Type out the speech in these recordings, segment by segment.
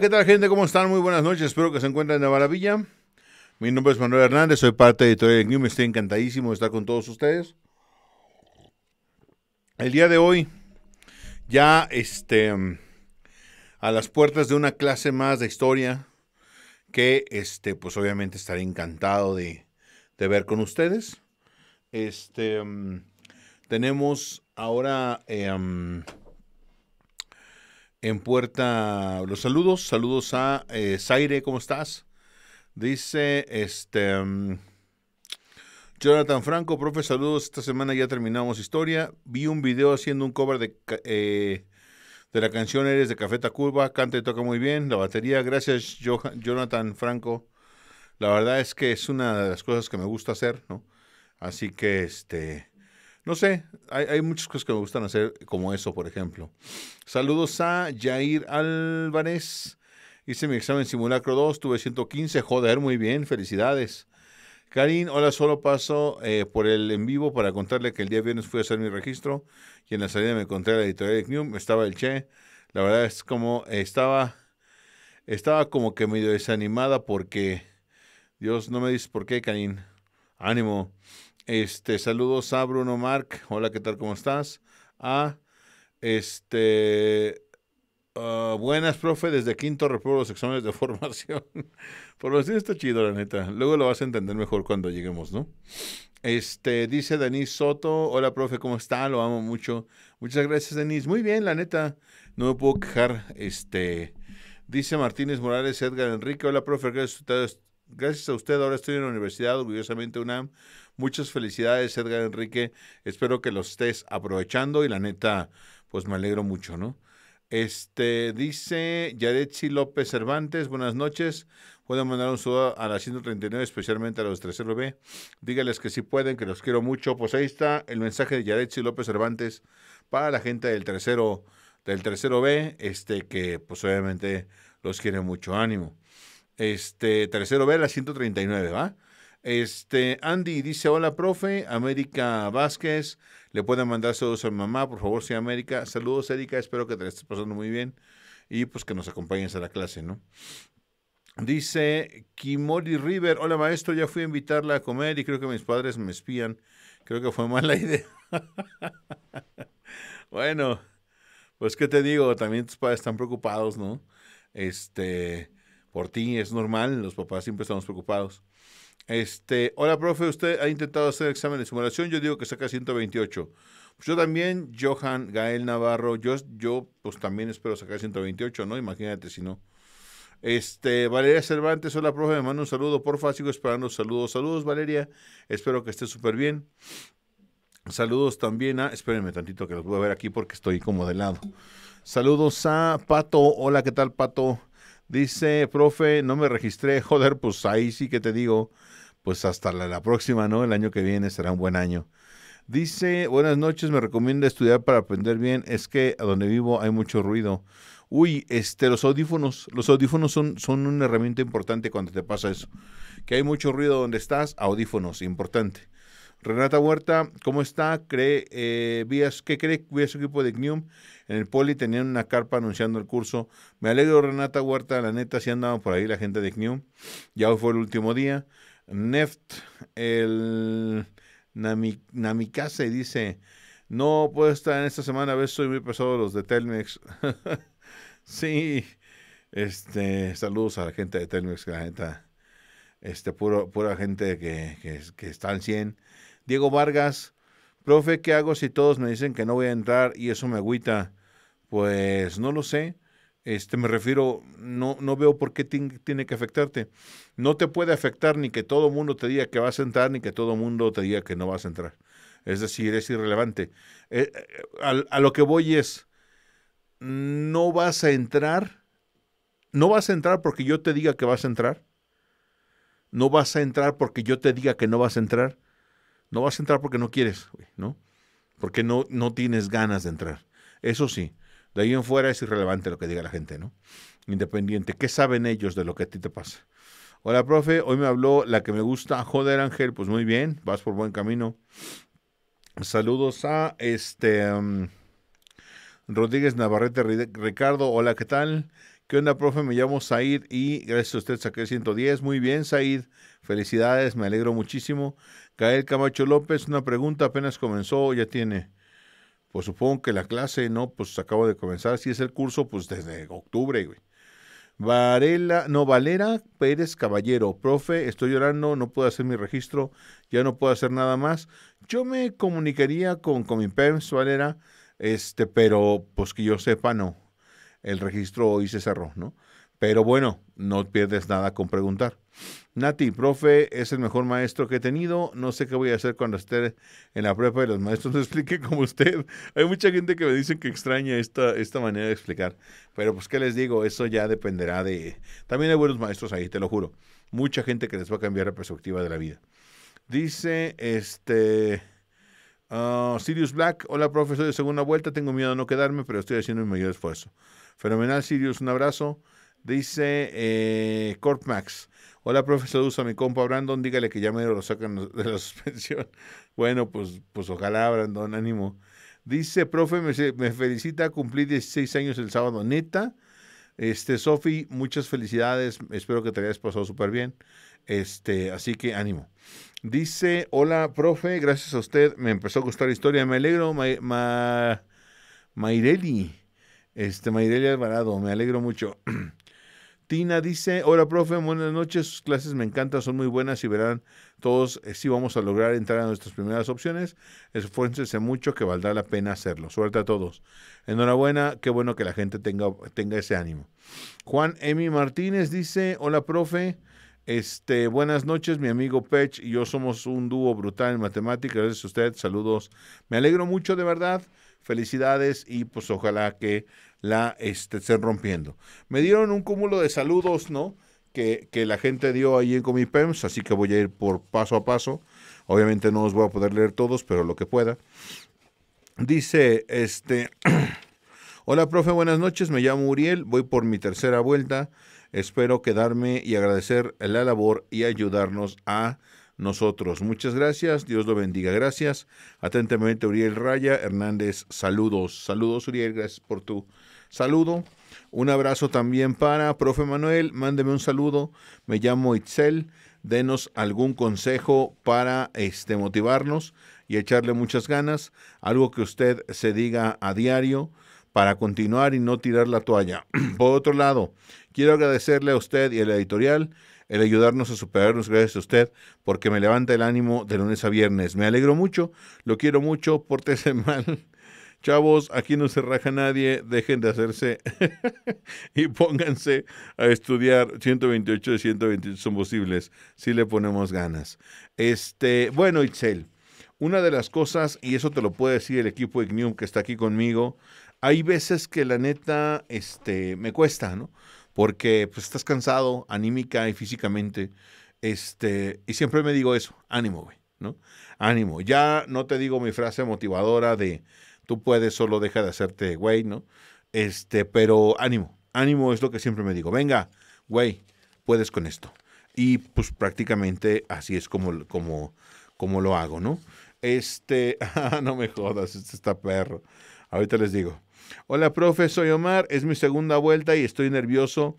¿qué tal gente? ¿Cómo están? Muy buenas noches, espero que se encuentren de maravilla. Mi nombre es Manuel Hernández, soy parte de Editorial New, estoy encantadísimo de estar con todos ustedes. El día de hoy, ya este, a las puertas de una clase más de historia, que este, pues obviamente estaré encantado de, ver con ustedes. Este, tenemos ahora... Em, en puerta los saludos. Saludos a eh, Zaire, ¿cómo estás? Dice este mm, Jonathan Franco, profe, saludos. Esta semana ya terminamos historia. Vi un video haciendo un cover de, eh, de la canción Eres de Cafeta curva Canta y toca muy bien. La batería, gracias Jonathan Franco. La verdad es que es una de las cosas que me gusta hacer, ¿no? Así que este no sé, hay, muchas cosas que me gustan hacer, como eso, por ejemplo. Saludos a Jair Álvarez. Hice mi examen simulacro 2, tuve 115, joder, muy bien, felicidades. Karin, hola, solo paso eh, por el en vivo para contarle que el día viernes fui a hacer mi registro y en la salida me encontré a la editorial de CNUM, estaba el Che. La verdad es como estaba, estaba como que medio desanimada porque, Dios, no me dice por qué, Karin. Ánimo. Este, saludos a Bruno Marc. Hola, ¿qué tal? ¿Cómo estás? A este. Ah, buenas, profe. Desde quinto de los exámenes de formación. Por lo menos está chido, la neta. Luego lo vas a entender mejor cuando lleguemos, ¿no? Este, dice Denis Soto. Hola, profe, ¿cómo está? Lo amo mucho. Muchas gracias, Denise. Muy bien, la neta. No me puedo quejar. Este. Dice Martínez Morales, Edgar Enrique. Hola, profe. Gracias Gracias a usted, ahora estoy en la universidad, orgullosamente UNAM. Muchas felicidades, Edgar Enrique. Espero que los estés aprovechando y la neta, pues me alegro mucho, ¿no? Este, dice Yaretsi López Cervantes, buenas noches. Pueden mandar un saludo a la 139, especialmente a los 3 B. Dígales que sí pueden, que los quiero mucho. Pues ahí está el mensaje de Yaretsi López Cervantes para la gente del tercero, del tercero B, este que pues obviamente los quiere mucho. Ánimo. Este, tercero B, la 139, ¿va? Este, Andy dice, hola, profe, América Vázquez, le pueden mandar saludos a mamá, por favor, sí, América. Saludos, Erika, espero que te estés pasando muy bien y pues que nos acompañes a la clase, ¿no? Dice Kimori River, hola maestro, ya fui a invitarla a comer y creo que mis padres me espían. Creo que fue mala idea. bueno, pues qué te digo, también tus padres están preocupados, ¿no? Este, por ti, es normal, los papás siempre estamos preocupados. Este, hola, profe, usted ha intentado hacer examen de simulación, yo digo que saca 128. Pues yo también, Johan, Gael Navarro, yo, yo pues también espero sacar 128, ¿no? Imagínate si no. Este, Valeria Cervantes, hola, profe, me manda un saludo, porfa, sigo esperando saludos, saludos, Valeria, espero que esté súper bien. Saludos también a, espérenme tantito que los voy a ver aquí porque estoy como de lado. Saludos a Pato, hola, ¿qué tal, Pato? Dice, profe, no me registré, joder, pues ahí sí que te digo, pues hasta la, próxima, ¿no? El año que viene será un buen año. Dice, buenas noches, me recomienda estudiar para aprender bien, es que a donde vivo hay mucho ruido. Uy, este, los audífonos, los audífonos son, son una herramienta importante cuando te pasa eso. Que hay mucho ruido donde estás, audífonos, importante. Renata Huerta, ¿cómo está? ¿Cree, eh, vías, ¿Qué cree que vía su equipo de GNUM en el Poli? Tenían una carpa anunciando el curso. Me alegro, Renata Huerta, la neta, si andaban por ahí la gente de GNUM. Ya hoy fue el último día. Neft, el Namikase Namikaze, dice, no puedo estar en esta semana, a veces soy muy pesado los de Telmex. sí, este, saludos a la gente de Telmex, la neta, este, puro, pura gente que, que, que está al 100 Diego Vargas, profe, ¿qué hago si todos me dicen que no voy a entrar y eso me agüita? Pues no lo sé. Este, me refiero, no, no veo por qué tiene que afectarte. No te puede afectar ni que todo mundo te diga que vas a entrar, ni que todo mundo te diga que no vas a entrar. Es decir, es irrelevante. Eh, eh, a lo que voy es, no vas a entrar, no vas a entrar porque yo te diga que vas a entrar, no vas a entrar porque yo te diga que no vas a entrar, no vas a entrar porque no quieres, ¿no? Porque no, no tienes ganas de entrar. Eso sí, de ahí en fuera es irrelevante lo que diga la gente, ¿no? Independiente. ¿Qué saben ellos de lo que a ti te pasa? Hola, profe. Hoy me habló la que me gusta. Joder, Ángel. Pues muy bien. Vas por buen camino. Saludos a este um, Rodríguez Navarrete Ricardo. Hola, ¿qué tal? ¿Qué onda, profe? Me llamo Said y gracias a usted saqué 110. Muy bien, Said. Felicidades, me alegro muchísimo. Gael Camacho López, una pregunta, apenas comenzó, ya tiene. Pues supongo que la clase, ¿no? Pues acabo de comenzar. Si es el curso, pues desde octubre, güey. Varela, no, Valera Pérez Caballero, profe, estoy llorando, no puedo hacer mi registro, ya no puedo hacer nada más. Yo me comunicaría con, con mi PEMS, Valera, este, pero pues que yo sepa, no. El registro hoy se cerró, ¿no? Pero bueno, no pierdes nada con preguntar. Nati, profe, es el mejor maestro que he tenido. No sé qué voy a hacer cuando esté en la prueba de los maestros no explique como usted. Hay mucha gente que me dicen que extraña esta, esta manera de explicar. Pero pues, ¿qué les digo? Eso ya dependerá de... También hay buenos maestros ahí, te lo juro. Mucha gente que les va a cambiar la perspectiva de la vida. Dice, este... Ah, Sirius Black, hola profe, soy de segunda vuelta, tengo miedo a no quedarme, pero estoy haciendo mi mayor esfuerzo. Fenomenal, Sirius, un abrazo. Dice eh, Max. Hola, profesor, a mi compa Brandon. Dígale que ya me lo sacan de la suspensión. Bueno, pues, pues ojalá, Brandon, ánimo. Dice, profe, me, felicita. Cumplí 16 años el sábado, neta. Este, Sofi, muchas felicidades. Espero que te hayas pasado súper bien. Este, así que ánimo. Dice, hola, profe, gracias a usted. Me empezó a gustar la historia. Me alegro, ma, ma, Este, Mayreli Alvarado, me alegro mucho. Tina dice, hola profe, buenas noches, sus clases me encantan, son muy buenas y verán todos eh, si vamos a lograr entrar a nuestras primeras opciones. Esfuércense mucho que valdrá la pena hacerlo. Suerte a todos. Enhorabuena, qué bueno que la gente tenga, tenga ese ánimo. Juan Emi Martínez dice, hola profe, este, buenas noches, mi amigo Pech y yo somos un dúo brutal en matemáticas. Gracias a usted, saludos. Me alegro mucho, de verdad felicidades y pues ojalá que la este, estén rompiendo. Me dieron un cúmulo de saludos, ¿no? Que, que la gente dio ahí en Comipems, así que voy a ir por paso a paso. Obviamente no os voy a poder leer todos, pero lo que pueda. Dice, este, hola profe, buenas noches, me llamo Uriel, voy por mi tercera vuelta, espero quedarme y agradecer la labor y ayudarnos a nosotros. Muchas gracias, Dios lo bendiga. Gracias. Atentamente, Uriel Raya Hernández, saludos. Saludos, Uriel, gracias por tu saludo. Un abrazo también para profe Manuel, mándeme un saludo. Me llamo Itzel. Denos algún consejo para este motivarnos y echarle muchas ganas, algo que usted se diga a diario para continuar y no tirar la toalla. Por otro lado, quiero agradecerle a usted y a la editorial el ayudarnos a superarnos gracias a usted, porque me levanta el ánimo de lunes a viernes. Me alegro mucho, lo quiero mucho, pórtese mal. Chavos, aquí no se raja nadie, dejen de hacerse y pónganse a estudiar. 128 de 128 son posibles, si le ponemos ganas. Este, bueno, Itzel, una de las cosas, y eso te lo puede decir el equipo Ignium que está aquí conmigo, hay veces que la neta este, me cuesta, ¿no? porque pues, estás cansado anímica y físicamente. Este, y siempre me digo eso, ánimo, güey, ¿no? Ánimo. Ya no te digo mi frase motivadora de tú puedes, solo deja de hacerte, güey, ¿no? Este, pero ánimo, ánimo es lo que siempre me digo. Venga, güey, puedes con esto. Y pues prácticamente así es como, como, como lo hago, ¿no? Este, ah, no me jodas, este está perro. Ahorita les digo. Hola, profe, soy Omar. Es mi segunda vuelta y estoy nervioso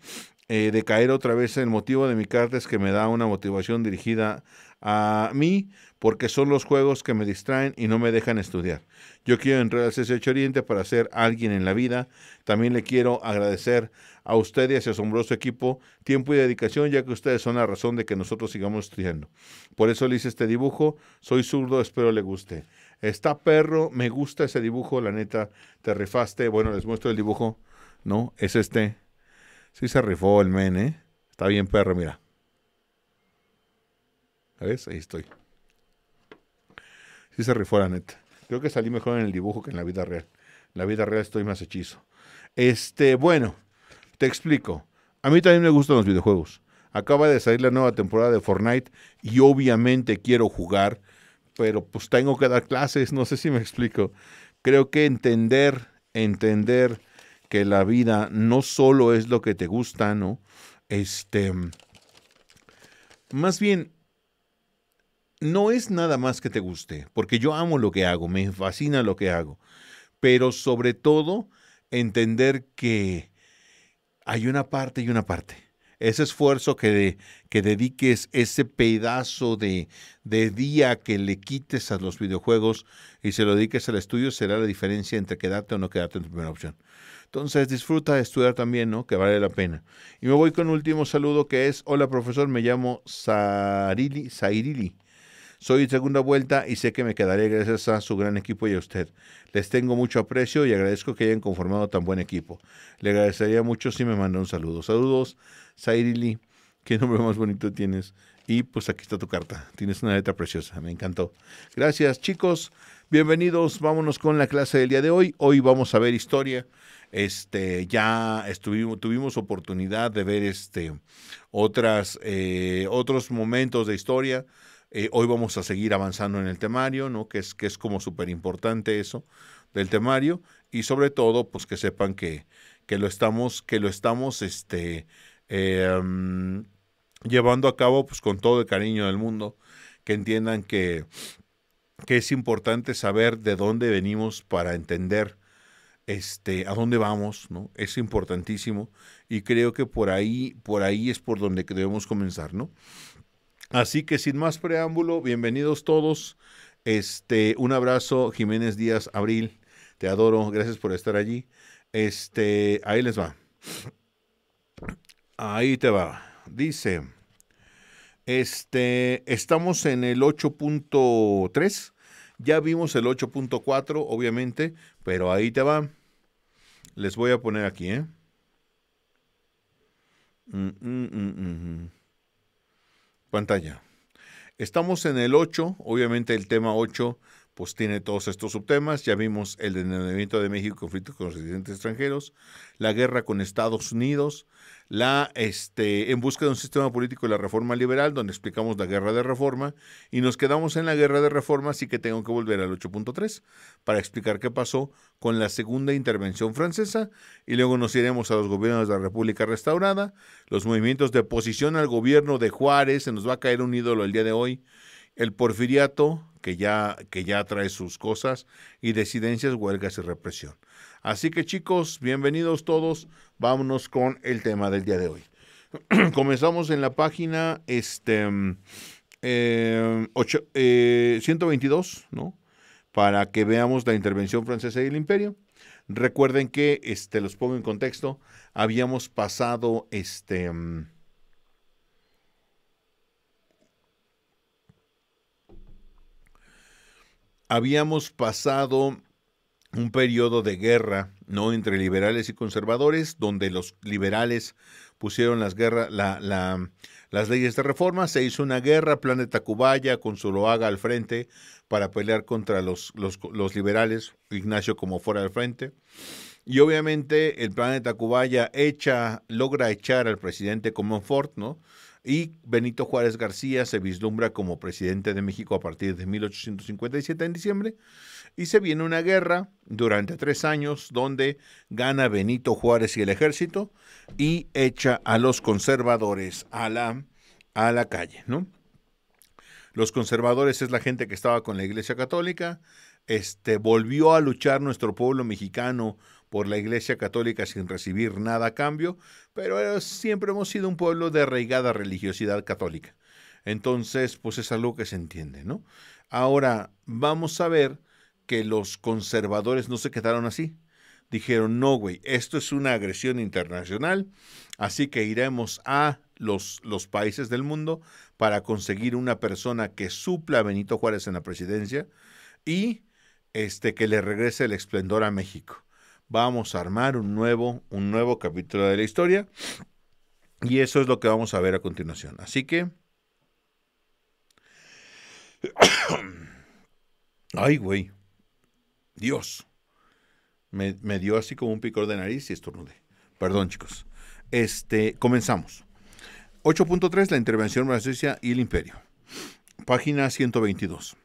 eh, de caer otra vez. El motivo de mi carta es que me da una motivación dirigida a mí porque son los juegos que me distraen y no me dejan estudiar. Yo quiero entrar al hecho Oriente para ser alguien en la vida. También le quiero agradecer a usted y a ese asombroso equipo tiempo y dedicación, ya que ustedes son la razón de que nosotros sigamos estudiando. Por eso le hice este dibujo. Soy zurdo, espero le guste. Está perro, me gusta ese dibujo, la neta, te rifaste. Bueno, les muestro el dibujo, ¿no? Es este. Sí se rifó el men, ¿eh? Está bien perro, mira. ¿Ves? Ahí estoy. Sí se rifó, la neta. Creo que salí mejor en el dibujo que en la vida real. En la vida real estoy más hechizo. Este, bueno, te explico. A mí también me gustan los videojuegos. Acaba de salir la nueva temporada de Fortnite y obviamente quiero jugar pero pues tengo que dar clases, no sé si me explico. Creo que entender, entender que la vida no solo es lo que te gusta, ¿no? Este, más bien, no es nada más que te guste, porque yo amo lo que hago, me fascina lo que hago, pero sobre todo entender que hay una parte y una parte ese esfuerzo que, que dediques, ese pedazo de, día que le quites a los videojuegos y se lo dediques al estudio, será la diferencia entre quedarte o no quedarte en tu primera opción. Entonces disfruta de estudiar también, ¿no? Que vale la pena. Y me voy con un último saludo que es, hola profesor, me llamo Sarili, Sairili. Soy segunda vuelta y sé que me quedaré gracias a su gran equipo y a usted. Les tengo mucho aprecio y agradezco que hayan conformado tan buen equipo. Le agradecería mucho si me manda un saludo. Saludos, Zairili. Qué nombre más bonito tienes. Y pues aquí está tu carta. Tienes una letra preciosa. Me encantó. Gracias, chicos. Bienvenidos. Vámonos con la clase del día de hoy. Hoy vamos a ver historia este ya estuvimos tuvimos oportunidad de ver este otras eh, otros momentos de historia eh, hoy vamos a seguir avanzando en el temario, ¿no? que, es, que es como súper importante eso del temario. Y sobre todo, pues que sepan que, que lo estamos, que lo estamos este, em, llevando a cabo pues, con todo el cariño del mundo. Que entiendan que, que es importante saber de dónde venimos para entender este, a dónde vamos, ¿no? Es importantísimo y creo que por ahí, por ahí es por donde debemos comenzar, ¿no? Así que sin más preámbulo, bienvenidos todos. Este, un abrazo, Jiménez Díaz Abril. Te adoro, gracias por estar allí. Este, ahí les va. Ahí te va. Dice, este, estamos en el 8.3. Ya vimos el 8.4, obviamente, pero ahí te va. Les voy a poner aquí, ¿eh? Mm, mm, mm, pantalla. Estamos en el 8, obviamente el tema 8 pues tiene todos estos subtemas. Ya vimos el endeudamiento de México, conflicto con los residentes extranjeros, la guerra con Estados Unidos, la este, en busca de un sistema político y la reforma liberal, donde explicamos la guerra de reforma, y nos quedamos en la guerra de reforma, así que tengo que volver al 8.3 para explicar qué pasó con la segunda intervención francesa, y luego nos iremos a los gobiernos de la República restaurada, los movimientos de oposición al gobierno de Juárez, se nos va a caer un ídolo el día de hoy el porfiriato, que ya, que ya trae sus cosas, y desidencias, huelgas y represión. Así que chicos, bienvenidos todos. Vámonos con el tema del día de hoy. Comenzamos en la página este, mm, eh, 122, eh, ¿no? Para que veamos la intervención francesa y el imperio. Recuerden que, este, los pongo en contexto, habíamos pasado este... Mm, habíamos pasado un periodo de guerra, ¿no? Entre liberales y conservadores, donde los liberales pusieron las, guerras las leyes de reforma, se hizo una guerra, plan de Tacubaya, con Zuloaga al frente, para pelear contra los, liberales, Ignacio como fuera del frente. Y obviamente el plan de Tacubaya echa, logra echar al presidente Comonfort, ¿no? Y Benito Juárez García se vislumbra como presidente de México a partir de 1857 en diciembre. Y se viene una guerra durante tres años donde gana Benito Juárez y el ejército y echa a los conservadores a la, a la calle, ¿no? Los conservadores es la gente que estaba con la Iglesia Católica. Este, volvió a luchar nuestro pueblo mexicano por la Iglesia Católica sin recibir nada a cambio pero eh, siempre hemos sido un pueblo de arraigada religiosidad católica. Entonces, pues es algo que se entiende, ¿no? Ahora, vamos a ver que los conservadores no se quedaron así. Dijeron, no, güey, esto es una agresión internacional, así que iremos a los, los países del mundo para conseguir una persona que supla a Benito Juárez en la presidencia y este, que le regrese el esplendor a México vamos a armar un nuevo, un nuevo capítulo de la historia. Y eso es lo que vamos a ver a continuación. Así que... Ay, güey. Dios. Me, dio así como un picor de nariz y estornudé. Perdón, chicos. Este, comenzamos. 8.3, la intervención francesa y el imperio. Página 122.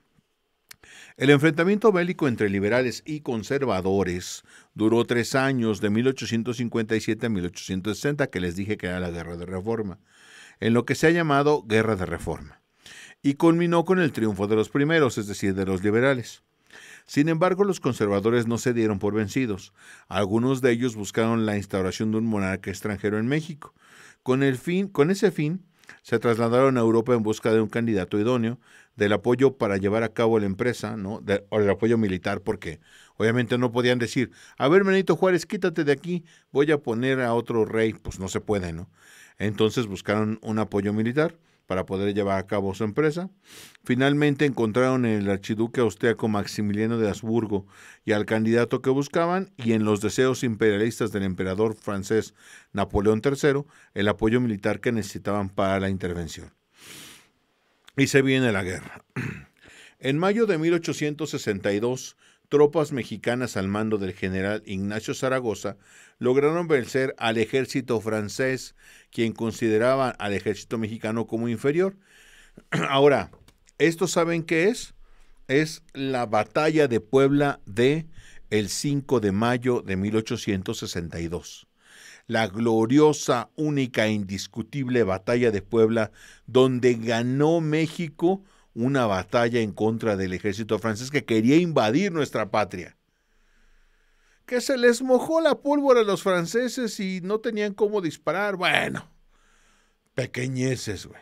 El enfrentamiento bélico entre liberales y conservadores duró tres años, de 1857 a 1860, que les dije que era la Guerra de Reforma, en lo que se ha llamado Guerra de Reforma, y culminó con el triunfo de los primeros, es decir, de los liberales. Sin embargo, los conservadores no se dieron por vencidos. Algunos de ellos buscaron la instauración de un monarca extranjero en México. Con, el fin, con ese fin, se trasladaron a Europa en busca de un candidato idóneo, del apoyo para llevar a cabo la empresa, ¿no? o el apoyo militar, porque obviamente no podían decir, a ver, Benito Juárez, quítate de aquí, voy a poner a otro rey, pues no se puede, ¿no? Entonces buscaron un apoyo militar para poder llevar a cabo su empresa. Finalmente encontraron en el archiduque austriaco Maximiliano de Habsburgo y al candidato que buscaban y en los deseos imperialistas del emperador francés Napoleón III el apoyo militar que necesitaban para la intervención. Y se viene la guerra. En mayo de 1862 tropas mexicanas al mando del general Ignacio Zaragoza lograron vencer al ejército francés, quien consideraba al ejército mexicano como inferior. Ahora, ¿esto saben qué es? Es la batalla de Puebla de el 5 de mayo de 1862 la gloriosa, única e indiscutible batalla de Puebla, donde ganó México una batalla en contra del ejército francés que quería invadir nuestra patria. Que se les mojó la pólvora a los franceses y no tenían cómo disparar. Bueno, pequeñeces, güey.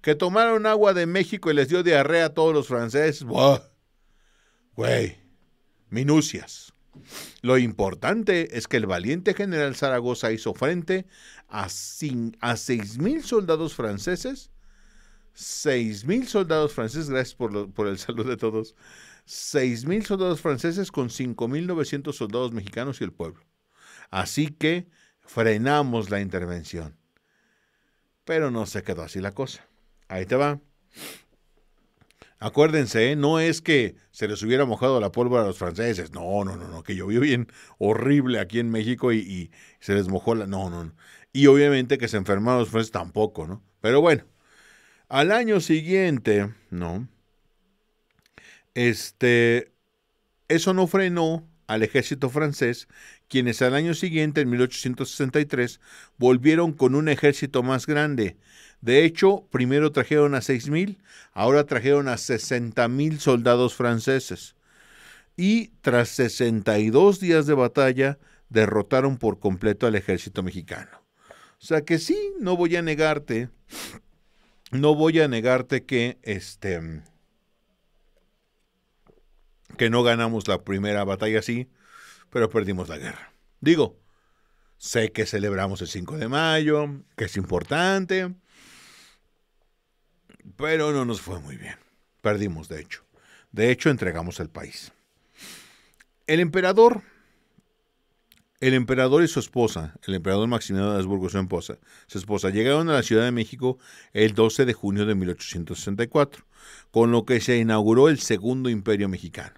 Que tomaron agua de México y les dio diarrea a todos los franceses. Güey, minucias. Lo importante es que el valiente general Zaragoza hizo frente a, a 6.000 soldados franceses 6.000 soldados franceses, gracias por, el saludo de todos, 6.000 soldados franceses con 5.900 soldados mexicanos y el pueblo. Así que frenamos la intervención. Pero no se quedó así la cosa. Ahí te va. Acuérdense, ¿eh? no es que se les hubiera mojado la pólvora a los franceses. No, no, no, no, que llovió bien horrible aquí en México y, y se les mojó la... No, no, no. Y obviamente que se enfermaron los franceses tampoco, ¿no? Pero bueno, al año siguiente, ¿no? Este, eso no frenó al ejército francés, quienes al año siguiente, en 1863, volvieron con un ejército más grande. De hecho, primero trajeron a 6.000, ahora trajeron a 60.000 soldados franceses. Y tras 62 días de batalla, derrotaron por completo al ejército mexicano. O sea que sí, no voy a negarte no voy a negarte que este que no ganamos la primera batalla sí, pero perdimos la guerra. Digo, sé que celebramos el 5 de mayo, que es importante, pero no nos fue muy bien. Perdimos, de hecho. De hecho, entregamos el país. El emperador el emperador y su esposa, el emperador Maximiliano de Habsburgo, su esposa, su esposa, llegaron a la Ciudad de México el 12 de junio de 1864, con lo que se inauguró el Segundo Imperio Mexicano.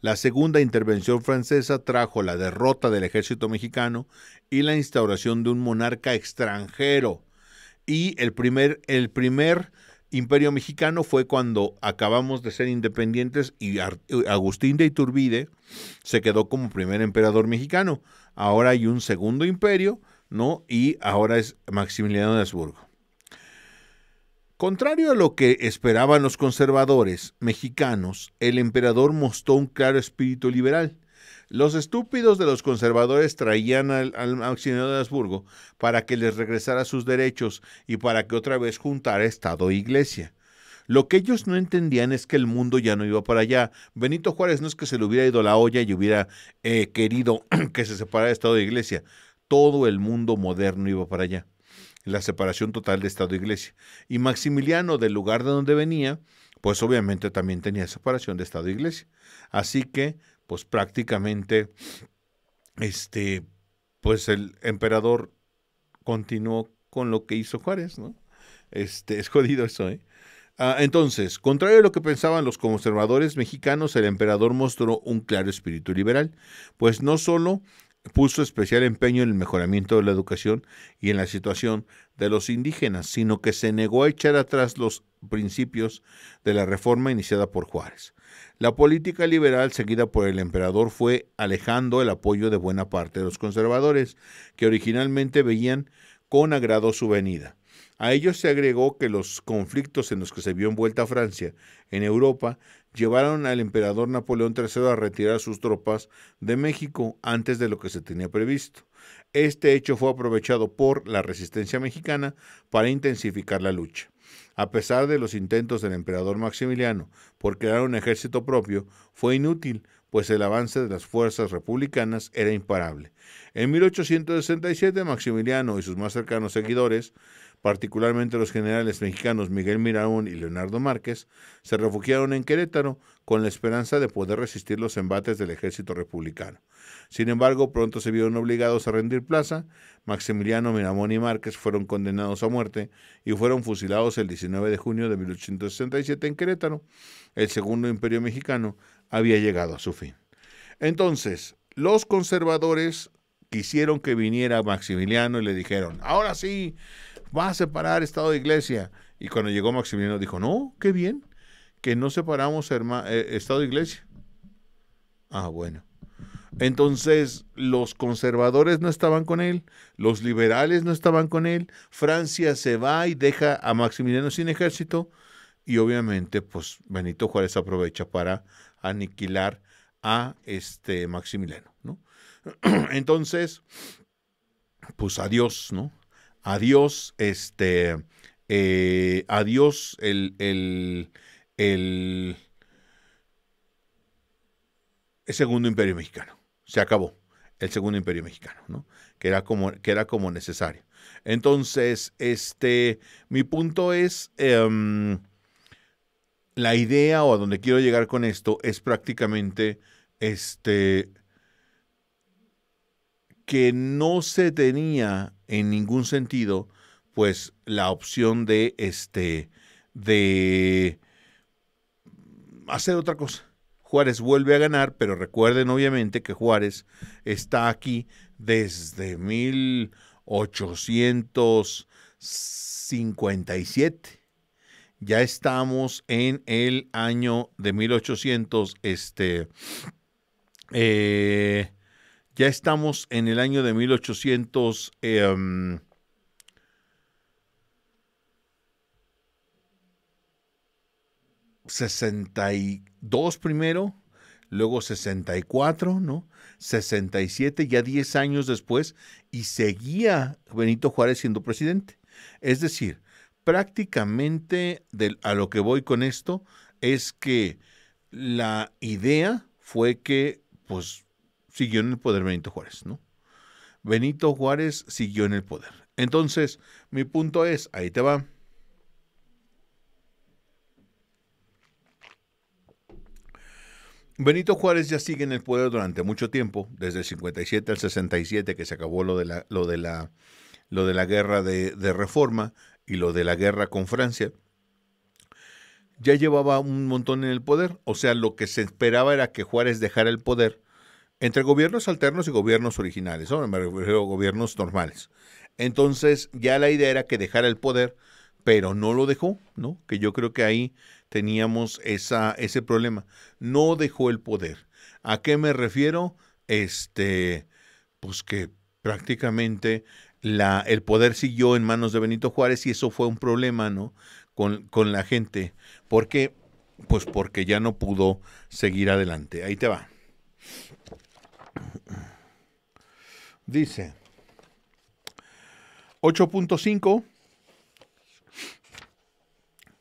La segunda intervención francesa trajo la derrota del ejército mexicano y la instauración de un monarca extranjero y el primer, el primer Imperio Mexicano fue cuando acabamos de ser independientes y Agustín de Iturbide se quedó como primer emperador mexicano. Ahora hay un segundo imperio, ¿no? Y ahora es Maximiliano de Habsburgo. Contrario a lo que esperaban los conservadores mexicanos, el emperador mostró un claro espíritu liberal los estúpidos de los conservadores traían al, Maximiliano de Habsburgo para que les regresara sus derechos y para que otra vez juntara Estado e Iglesia. Lo que ellos no entendían es que el mundo ya no iba para allá. Benito Juárez no es que se le hubiera ido la olla y hubiera eh, querido que se separara Estado e Iglesia. Todo el mundo moderno iba para allá. La separación total de Estado e Iglesia. Y Maximiliano, del lugar de donde venía, pues obviamente también tenía separación de Estado e Iglesia. Así que pues prácticamente, este, pues el emperador continuó con lo que hizo Juárez, ¿no? Este, es jodido eso, ¿eh? Ah, entonces, contrario a lo que pensaban los conservadores mexicanos, el emperador mostró un claro espíritu liberal, pues no solo puso especial empeño en el mejoramiento de la educación y en la situación de los indígenas, sino que se negó a echar atrás los principios de la reforma iniciada por Juárez. La política liberal seguida por el emperador fue alejando el apoyo de buena parte de los conservadores, que originalmente veían con agrado su venida. A ello se agregó que los conflictos en los que se vio envuelta Francia en Europa llevaron al emperador Napoleón III a retirar sus tropas de México antes de lo que se tenía previsto. Este hecho fue aprovechado por la resistencia mexicana para intensificar la lucha. A pesar de los intentos del emperador Maximiliano por crear un ejército propio, fue inútil, pues el avance de las fuerzas republicanas era imparable. En 1867 Maximiliano y sus más cercanos seguidores particularmente los generales mexicanos Miguel Miramón y Leonardo Márquez, se refugiaron en Querétaro con la esperanza de poder resistir los embates del ejército republicano. Sin embargo, pronto se vieron obligados a rendir plaza, Maximiliano Miramón y Márquez fueron condenados a muerte y fueron fusilados el 19 de junio de 1867 en Querétaro. El segundo imperio mexicano había llegado a su fin. Entonces, los conservadores quisieron que viniera Maximiliano y le dijeron, ahora sí, va a separar Estado de Iglesia. Y cuando llegó Maximiliano dijo, no, qué bien, que no separamos eh, Estado de Iglesia. Ah, bueno. Entonces, los conservadores no estaban con él, los liberales no estaban con él, Francia se va y deja a Maximiliano sin ejército, y obviamente, pues Benito Juárez aprovecha para aniquilar a este Maximiliano, ¿no? Entonces, pues adiós, ¿no? adiós, este, eh, adiós el, el, el, segundo imperio mexicano. Se acabó el segundo imperio mexicano, ¿no? Que era como, que era como necesario. Entonces, este, mi punto es, em, la idea o a donde quiero llegar con esto es prácticamente, este, que no se tenía en ningún sentido, pues la opción de este de hacer otra cosa. Juárez vuelve a ganar, pero recuerden obviamente que Juárez está aquí desde 1857. Ya estamos en el año de 1800 este eh, ya estamos en el año de 1800. ...62 em, primero, luego 64, ¿no? 67, ya 10 años después, y seguía Benito Juárez siendo presidente. Es decir, prácticamente a lo que voy con esto es que la idea fue que, pues, siguió en el poder Benito Juárez, ¿no? Benito Juárez siguió en el poder. Entonces, mi punto es, ahí te va. Benito Juárez ya sigue en el poder durante mucho tiempo, desde el 57 al 67 que se acabó lo de la, lo de la, lo de la guerra de, de reforma y lo de la guerra con Francia. Ya llevaba un montón en el poder, o sea, lo que se esperaba era que Juárez dejara el poder entre gobiernos alternos y gobiernos originales, ¿no? me refiero a gobiernos normales. Entonces ya la idea era que dejara el poder, pero no lo dejó, ¿no? Que yo creo que ahí teníamos esa, ese problema. No dejó el poder. ¿A qué me refiero? Este, pues que prácticamente la, el poder siguió en manos de Benito Juárez y eso fue un problema, ¿no? Con, con la gente. ¿Por qué? Pues porque ya no pudo seguir adelante. Ahí te va. Dice 8.5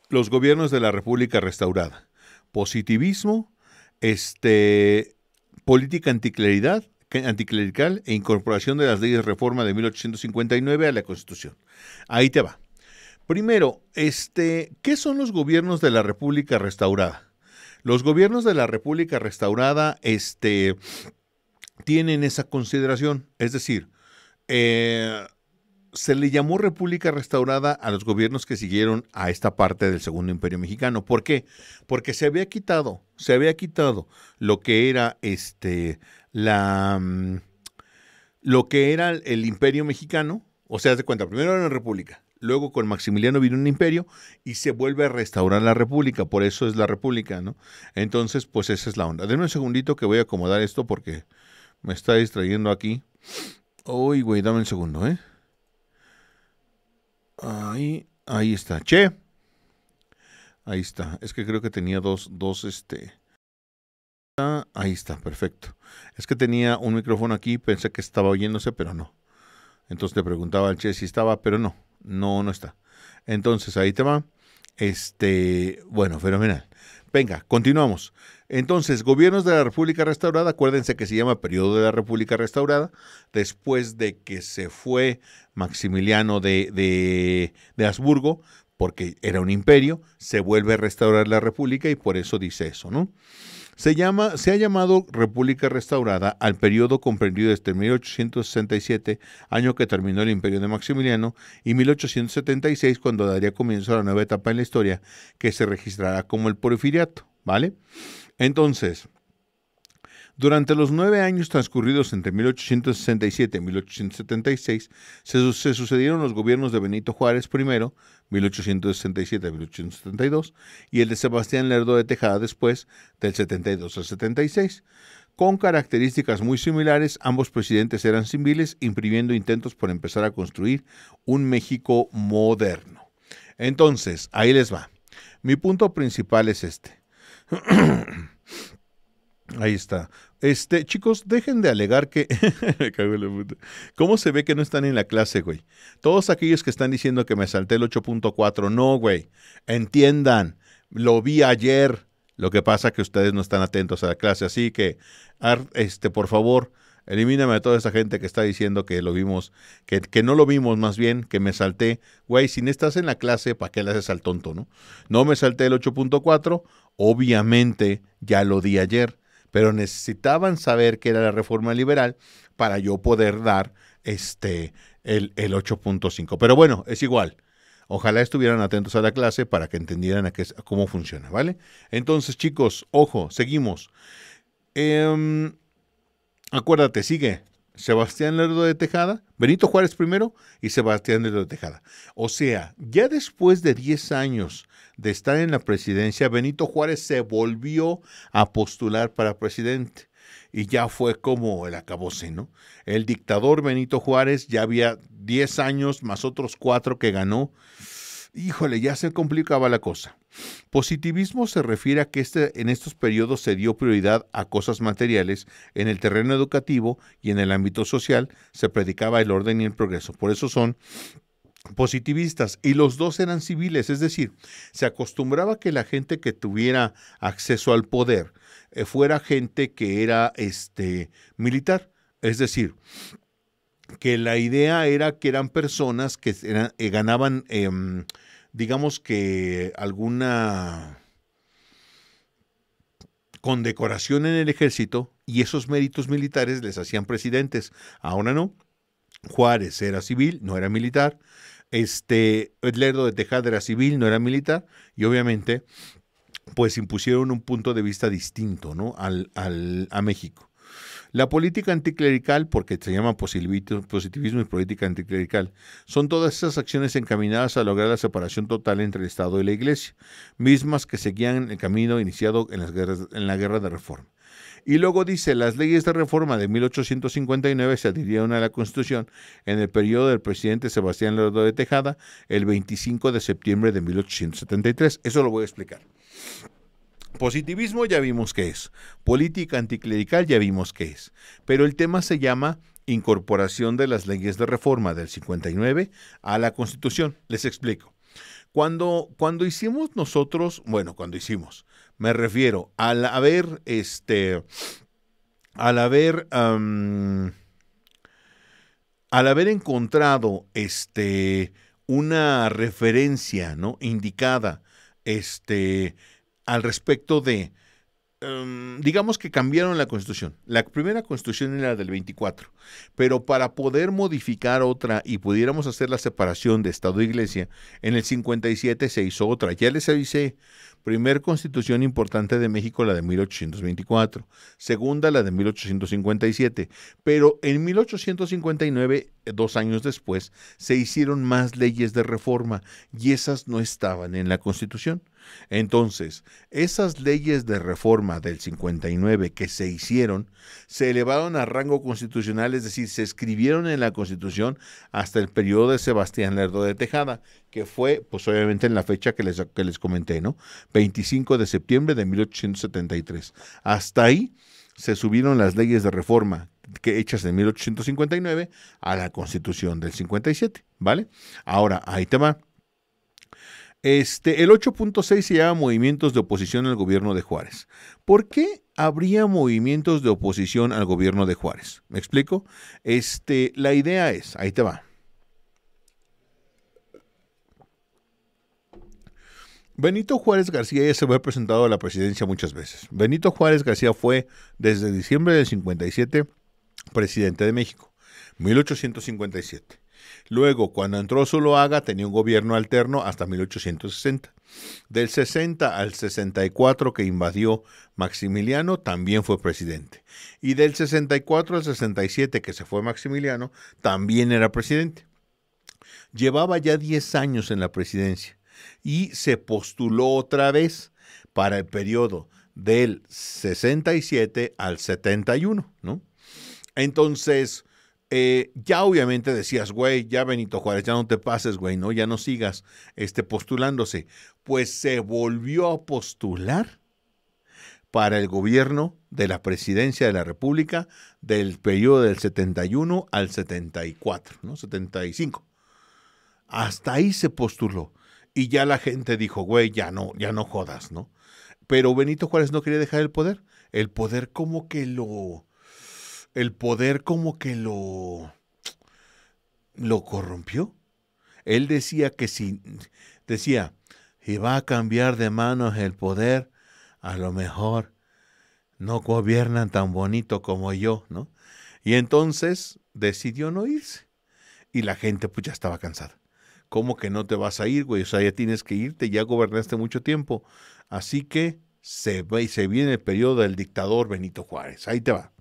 Los gobiernos de la República restaurada. Positivismo, este política anticlerical e incorporación de las leyes de reforma de 1859 a la Constitución. Ahí te va. Primero, este, ¿qué son los gobiernos de la República restaurada? Los gobiernos de la República restaurada este tienen esa consideración. Es decir, eh, se le llamó República Restaurada a los gobiernos que siguieron a esta parte del Segundo Imperio Mexicano. ¿Por qué? Porque se había quitado, se había quitado lo que era este la mm, lo que era el Imperio Mexicano, o sea, de cuenta, primero era la República, luego con Maximiliano vino un imperio y se vuelve a restaurar la República, por eso es la República, ¿no? Entonces, pues esa es la onda. Denme un segundito que voy a acomodar esto porque me está distrayendo aquí. Uy, güey, dame un segundo, ¿eh? Ahí, ahí está. Che. Ahí está. Es que creo que tenía dos, dos, este... Ahí está, perfecto. Es que tenía un micrófono aquí, pensé que estaba oyéndose, pero no. Entonces le preguntaba al Che si estaba, pero no. No, no está. Entonces ahí te va. Este, bueno, fenomenal. Venga, continuamos. Entonces, gobiernos de la República Restaurada, acuérdense que se llama periodo de la República Restaurada, después de que se fue Maximiliano de, Habsburgo, porque era un imperio, se vuelve a restaurar la República y por eso dice eso, ¿no? Se, llama, se ha llamado República Restaurada al periodo comprendido desde 1867, año que terminó el imperio de Maximiliano, y 1876, cuando daría comienzo a la nueva etapa en la historia, que se registrará como el porfiriato, ¿vale? Entonces, durante los nueve años transcurridos entre 1867 y 1876, se, sucedieron los gobiernos de Benito Juárez primero, 1867-1872, y el de Sebastián Lerdo de Tejada después, del 72 al 76. Con características muy similares, ambos presidentes eran civiles, imprimiendo intentos por empezar a construir un México moderno. Entonces, ahí les va. Mi punto principal es este. Ahí está. Este, chicos, dejen de alegar que. ¿Cómo se ve que no están en la clase, güey? Todos aquellos que están diciendo que me salté el 8.4, no, güey. Entiendan, lo vi ayer. Lo que pasa es que ustedes no están atentos a la clase. Así que, este, por favor, elimíname a toda esa gente que está diciendo que lo vimos, que, que no lo vimos más bien, que me salté. Güey, si no estás en la clase, ¿para qué le haces al tonto, no? No me salté el 8.4, Obviamente, ya lo di ayer, pero necesitaban saber qué era la reforma liberal para yo poder dar este, el, 8.5. Pero bueno, es igual. Ojalá estuvieran atentos a la clase para que entendieran cómo funciona, ¿vale? Entonces, chicos, ojo, seguimos. Em, acuérdate, sigue Sebastián Lerdo de Tejada, Benito Juárez primero y Sebastián Lerdo de Tejada. O sea, ya después de 10 años de estar en la presidencia, Benito Juárez se volvió a postular para presidente y ya fue como el acabose, ¿no? El dictador Benito Juárez ya había 10 años más otros 4 que ganó. Híjole, ya se complicaba la cosa. Positivismo se refiere a que este, en estos periodos se dio prioridad a cosas materiales, en el terreno educativo y en el ámbito social se predicaba el orden y el progreso. Por eso son positivistas y los dos eran civiles, es decir, se acostumbraba que la gente que tuviera acceso al poder eh, fuera gente que era este militar, es decir, que la idea era que eran personas que eh, ganaban, em, digamos que alguna condecoración en el ejército y esos méritos militares les hacían presidentes. Ahora no. Juárez era civil, no era militar. Este, Edlerdo de Tejada era civil, no era militar, y obviamente, pues impusieron un punto de vista distinto, ¿no? Al, al, a México. La política anticlerical, porque se llama positivismo y política anticlerical, son todas esas acciones encaminadas a lograr la separación total entre el Estado y la Iglesia, mismas que seguían el camino iniciado en, las guerras, en la Guerra de Reforma. Y luego dice, las leyes de reforma de 1859 se adhirieron a la Constitución en el periodo del presidente Sebastián Lerdo de Tejada el 25 de septiembre de 1873. Eso lo voy a explicar. Positivismo ya vimos qué es. Política anticlerical ya vimos qué es. Pero el tema se llama incorporación de las leyes de reforma del 59 a la Constitución. Les explico. Cuando, cuando hicimos nosotros, bueno, cuando hicimos, me refiero al haber, este, al haber, haber encontrado, este, una referencia, ¿no? Indicada, este, al respecto de, em, digamos que cambiaron la constitución. La primera constitución era del 24, pero para poder modificar otra y pudiéramos hacer la separación de Estado e Iglesia, en el 57 se hizo otra. Ya les avisé, Primer constitución importante de México, la de 1824. Segunda, la de 1857. Pero en 1859, eh, dos años después, se hicieron más leyes de reforma y esas no estaban en la constitución. Entonces, esas leyes de reforma del 59 que se hicieron se elevaron a rango constitucional, es decir, se escribieron en la constitución hasta el periodo de Sebastián Lerdo de Tejada, que fue, pues obviamente en la fecha que les, que les comenté, ¿no? 25 de septiembre de 1873. Hasta ahí se subieron las leyes de reforma que hechas en 1859 a la Constitución del 57, ¿vale? Ahora, ahí te va. Este, el 8.6 se llama movimientos de oposición al gobierno de Juárez. ¿Por qué habría movimientos de oposición al gobierno de Juárez? ¿Me explico? Este, la idea es, ahí te va. Benito Juárez García ya se había presentado a la presidencia muchas veces. Benito Juárez García fue, desde diciembre del 57, presidente de México, 1857. Luego, cuando entró Zuloaga, tenía un gobierno alterno hasta 1860. Del 60 al 64 que invadió Maximiliano, también fue presidente. Y del 64 al 67 que se fue Maximiliano, también era presidente. Llevaba ya 10 años en la presidencia y se postuló otra vez para el periodo del 67 al 71, ¿no? Entonces, eh, ya obviamente decías, güey, ya Benito Juárez, ya no te pases, güey, no, ya no sigas este, postulándose. Pues se volvió a postular para el gobierno de la presidencia de la República del periodo del 71 al 74, ¿no? 75. Hasta ahí se postuló y ya la gente dijo, güey, ya no, ya no jodas, ¿no? Pero Benito Juárez no quería dejar el poder. El poder como que lo... El poder como que lo... lo corrompió. Él decía que si... decía, si va a cambiar de manos el poder, a lo mejor no gobiernan tan bonito como yo, ¿no? Y entonces decidió no irse. Y la gente pues ya estaba cansada. ¿Cómo que no te vas a ir, güey? O sea, ya tienes que irte, ya gobernaste mucho tiempo. Así que se, ve y se viene el periodo del dictador Benito Juárez. Ahí te va.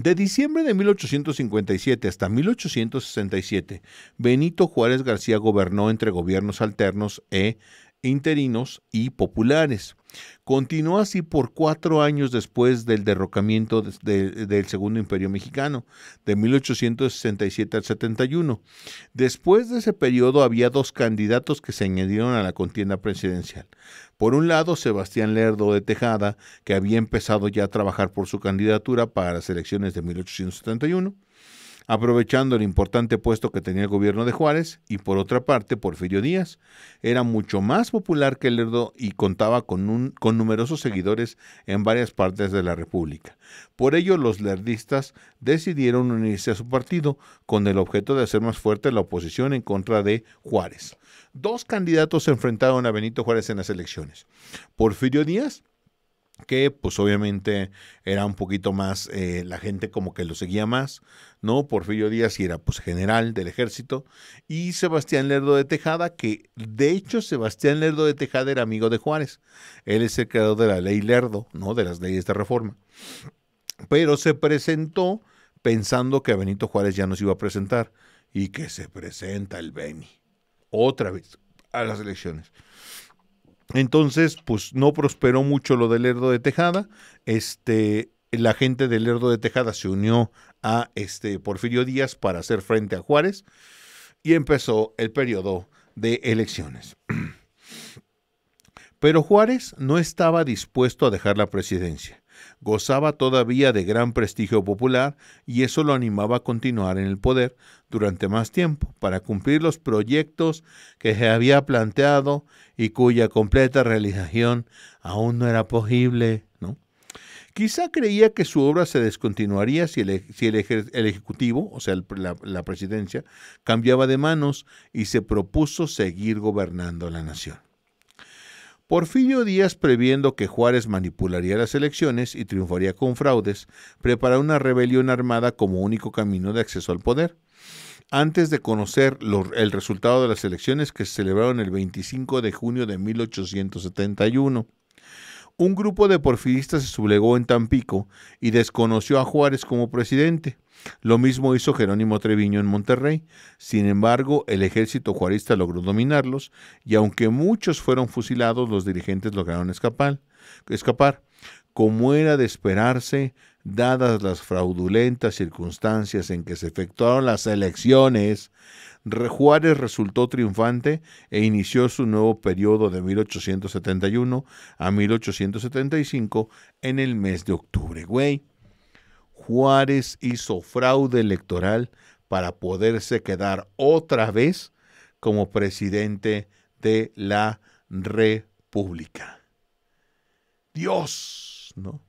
De diciembre de 1857 hasta 1867, Benito Juárez García gobernó entre gobiernos alternos e interinos y populares. Continuó así por cuatro años después del derrocamiento del Segundo Imperio Mexicano, de 1867 al 71. Después de ese periodo había dos candidatos que se añadieron a la contienda presidencial. Por un lado, Sebastián Lerdo de Tejada, que había empezado ya a trabajar por su candidatura para las elecciones de 1871 aprovechando el importante puesto que tenía el gobierno de Juárez, y por otra parte, Porfirio Díaz era mucho más popular que Lerdo y contaba con, con numerosos seguidores en varias partes de la República. Por ello, los lerdistas decidieron unirse a su partido con el objeto de hacer más fuerte la oposición en contra de Juárez. Dos candidatos se enfrentaron a Benito Juárez en las elecciones. Porfirio Díaz que pues obviamente era un poquito más, eh, la gente como que lo seguía más, ¿no? Porfirio Díaz y era pues general del ejército y Sebastián Lerdo de Tejada, que de hecho Sebastián Lerdo de Tejada era amigo de Juárez, él es el creador de la ley Lerdo, ¿no? De las leyes de reforma. Pero se presentó pensando que a Benito Juárez ya nos iba a presentar y que se presenta el Beni, otra vez, a las elecciones. Entonces, pues no prosperó mucho lo del Lerdo de Tejada. Este, la gente del Lerdo de Tejada se unió a este Porfirio Díaz para hacer frente a Juárez y empezó el periodo de elecciones. Pero Juárez no estaba dispuesto a dejar la presidencia gozaba todavía de gran prestigio popular y eso lo animaba a continuar en el poder durante más tiempo para cumplir los proyectos que se había planteado y cuya completa realización aún no era posible. ¿no? Quizá creía que su obra se descontinuaría si el, e, Ejecutivo, o sea, la presidencia, cambiaba de manos y se propuso seguir gobernando la nación. Porfirio Díaz, previendo que Juárez manipularía las elecciones y triunfaría con fraudes, preparó una rebelión armada como único camino de acceso al poder. Antes de conocer el resultado de las elecciones que se celebraron el 25 de junio de 1871, un grupo de porfiristas se sublegó en Tampico y desconoció a Juárez como presidente. Lo mismo hizo Jerónimo Treviño en Monterrey. Sin embargo, el ejército juarista logró dominarlos y aunque muchos fueron fusilados, los dirigentes lograron escapar. escapar. Como era de esperarse, dadas las fraudulentas circunstancias en que se efectuaron las elecciones, Juárez resultó triunfante e inició su nuevo periodo de 1871 a 1875 en el mes de octubre. Güey, Juárez hizo fraude electoral para poderse quedar otra vez como presidente de la República. Dios, ¿no?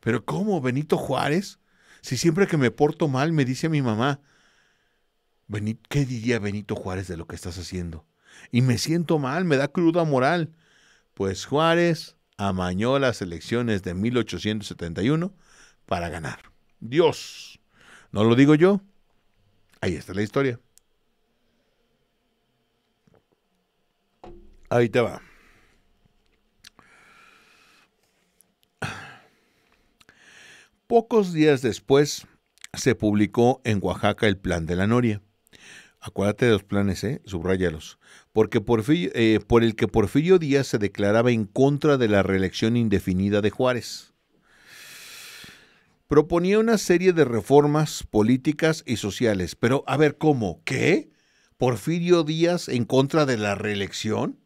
Pero ¿cómo Benito Juárez? Si siempre que me porto mal me dice mi mamá, ¿qué diría Benito Juárez de lo que estás haciendo? Y me siento mal, me da cruda moral. Pues Juárez amañó las elecciones de 1871 para ganar. Dios. No lo digo yo. Ahí está la historia. Ahí te va. Pocos días después se publicó en Oaxaca el plan de la Noria. Acuérdate de los planes, ¿eh? subrayalos. Porque eh, por el que Porfirio Díaz se declaraba en contra de la reelección indefinida de Juárez proponía una serie de reformas políticas y sociales. Pero, a ver, ¿cómo? ¿Qué? ¿Porfirio Díaz en contra de la reelección?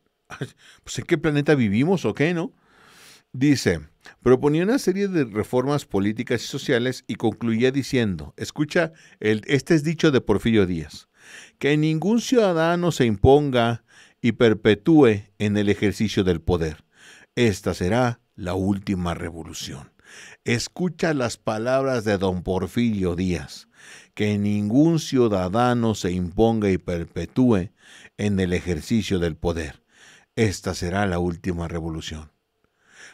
Pues, ¿en qué planeta vivimos o qué, no? Dice, proponía una serie de reformas políticas y sociales y concluía diciendo, escucha, este es dicho de Porfirio Díaz, que ningún ciudadano se imponga y perpetúe en el ejercicio del poder. Esta será la última revolución. Escucha las palabras de don Porfirio Díaz, que ningún ciudadano se imponga y perpetúe en el ejercicio del poder. Esta será la última revolución.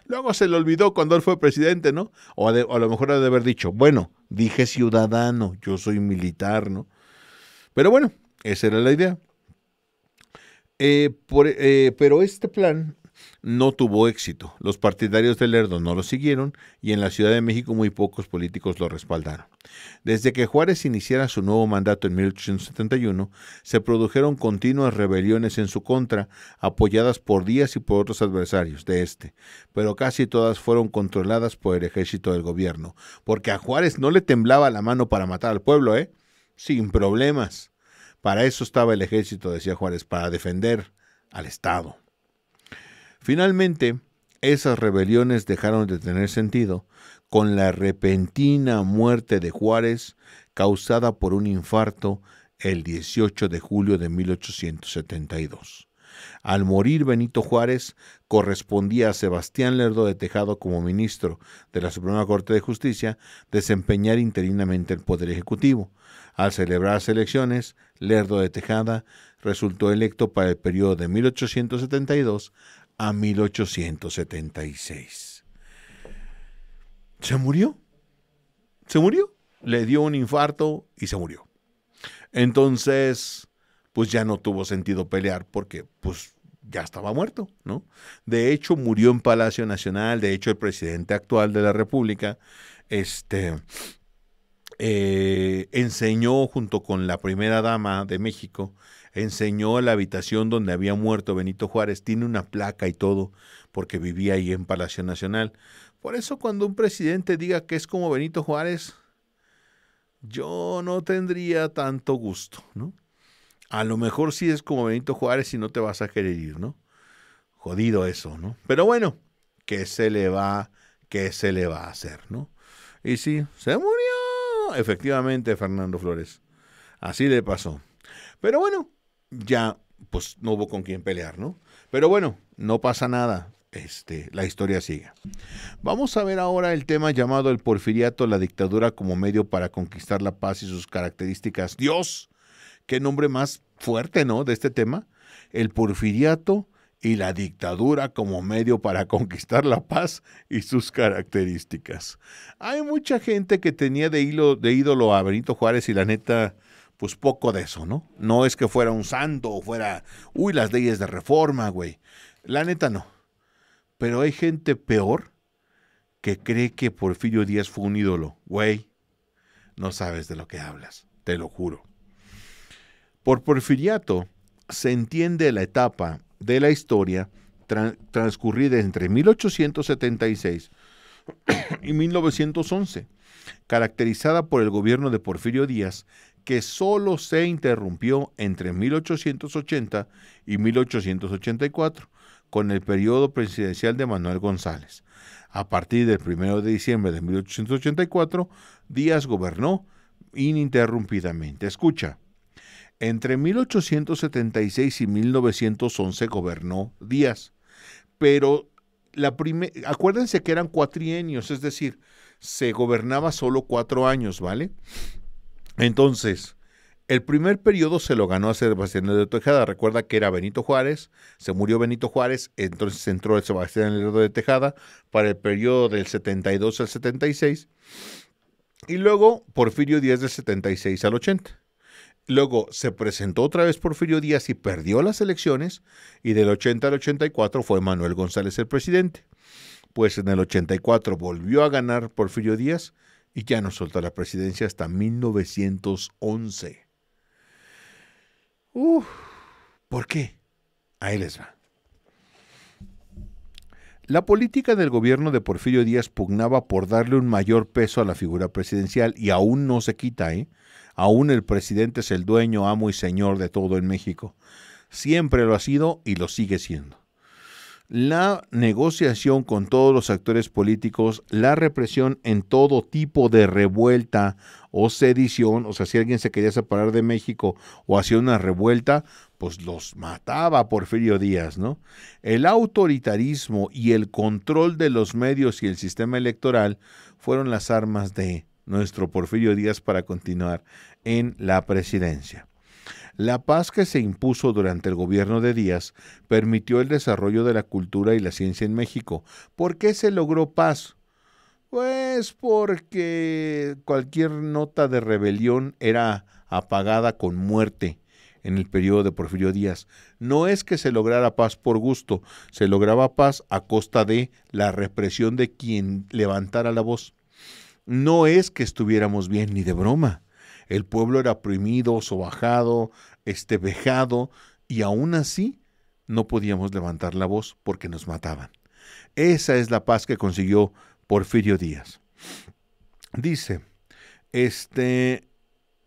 Luego se le olvidó cuando él fue presidente, ¿no? O a, lo mejor ha de haber dicho, bueno, dije ciudadano, yo soy militar, ¿no? Pero bueno, esa era la idea. Eh, eh, pero este plan no tuvo éxito. Los partidarios de Lerdo no lo siguieron y en la Ciudad de México muy pocos políticos lo respaldaron. Desde que Juárez iniciara su nuevo mandato en 1871, se produjeron continuas rebeliones en su contra, apoyadas por Díaz y por otros adversarios de este, pero casi todas fueron controladas por el ejército del gobierno, porque a Juárez no le temblaba la mano para matar al pueblo, ¿eh? Sin problemas. Para eso estaba el ejército, decía Juárez, para defender al Estado. Finalmente, esas rebeliones dejaron de tener sentido con la repentina muerte de Juárez causada por un infarto el 18 de julio de 1872. Al morir Benito Juárez, correspondía a Sebastián Lerdo de Tejado como ministro de la Suprema Corte de Justicia desempeñar interinamente el Poder Ejecutivo. Al celebrar las elecciones, Lerdo de Tejada resultó electo para el periodo de 1872 a 1876. Se murió. Se murió. Le dio un infarto y se murió. Entonces, pues ya no tuvo sentido pelear porque pues ya estaba muerto, ¿no? De hecho, murió en Palacio Nacional, de hecho, el presidente actual de la República, este, eh, enseñó junto con la primera dama de México enseñó la habitación donde había muerto Benito Juárez, tiene una placa y todo, porque vivía ahí en Palacio Nacional. Por eso cuando un presidente diga que es como Benito Juárez, yo no tendría tanto gusto, ¿no? A lo mejor sí es como Benito Juárez y no te vas a querer ir, ¿no? Jodido eso, ¿no? Pero bueno, ¿qué se le va, qué se le va a hacer, ¿no? Y sí, se murió efectivamente Fernando Flores. Así le pasó. Pero bueno, ya pues no hubo con quien pelear, ¿no? Pero bueno, no pasa nada. Este, la historia sigue. Vamos a ver ahora el tema llamado el porfiriato, la dictadura como medio para conquistar la paz y sus características. Dios, qué nombre más fuerte, ¿no? De este tema. El porfiriato y la dictadura como medio para conquistar la paz y sus características. Hay mucha gente que tenía de, hilo, de ídolo a Benito Juárez y la neta, pues poco de eso, ¿no? No es que fuera un santo o fuera, uy, las leyes de reforma, güey. La neta no. Pero hay gente peor que cree que Porfirio Díaz fue un ídolo. Güey, no sabes de lo que hablas, te lo juro. Por porfiriato se entiende la etapa de la historia transcurrida entre 1876 y 1911, caracterizada por el gobierno de Porfirio Díaz, que solo se interrumpió entre 1880 y 1884, con el periodo presidencial de Manuel González. A partir del 1 de diciembre de 1884, Díaz gobernó ininterrumpidamente. Escucha, entre 1876 y 1911 gobernó Díaz, pero la acuérdense que eran cuatrienios, es decir, se gobernaba solo cuatro años, ¿vale? Entonces, el primer periodo se lo ganó a Sebastián de Tejada. Recuerda que era Benito Juárez, se murió Benito Juárez, entonces entró el Sebastián de Tejada para el periodo del 72 al 76. Y luego Porfirio Díaz del 76 al 80. Luego se presentó otra vez Porfirio Díaz y perdió las elecciones. Y del 80 al 84 fue Manuel González el presidente. Pues en el 84 volvió a ganar Porfirio Díaz y ya no soltó la presidencia hasta 1911. ¿Por qué? Ahí les va. La política del gobierno de Porfirio Díaz pugnaba por darle un mayor peso a la figura presidencial y aún no se quita, ¿eh? Aún el presidente es el dueño, amo y señor de todo en México. Siempre lo ha sido y lo sigue siendo la negociación con todos los actores políticos, la represión en todo tipo de revuelta o sedición, o sea, si alguien se quería separar de México o hacía una revuelta, pues los mataba Porfirio Díaz, ¿no? El autoritarismo y el control de los medios y el sistema electoral fueron las armas de nuestro Porfirio Díaz para continuar en la presidencia. La paz que se impuso durante el gobierno de Díaz permitió el desarrollo de la cultura y la ciencia en México. ¿Por qué se logró paz? Pues porque cualquier nota de rebelión era apagada con muerte en el periodo de Porfirio Díaz. No es que se lograra paz por gusto, se lograba paz a costa de la represión de quien levantara la voz. No es que estuviéramos bien ni de broma. El pueblo era oprimido, sobajado, este, vejado, y aún así no podíamos levantar la voz porque nos mataban. Esa es la paz que consiguió Porfirio Díaz. Dice, este,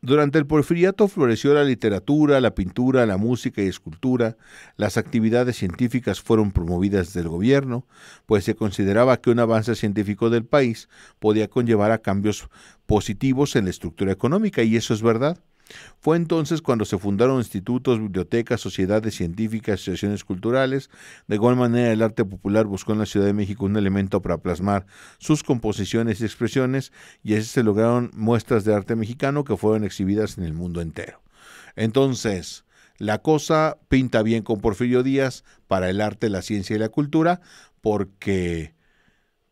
durante el porfiriato floreció la literatura, la pintura, la música y escultura, las actividades científicas fueron promovidas del gobierno, pues se consideraba que un avance científico del país podía conllevar a cambios positivos en la estructura económica, y eso es verdad. Fue entonces cuando se fundaron institutos, bibliotecas, sociedades científicas, asociaciones culturales. De igual manera, el arte popular buscó en la Ciudad de México un elemento para plasmar sus composiciones y expresiones, y así se lograron muestras de arte mexicano que fueron exhibidas en el mundo entero. Entonces, la cosa pinta bien con Porfirio Díaz para el arte, la ciencia y la cultura, porque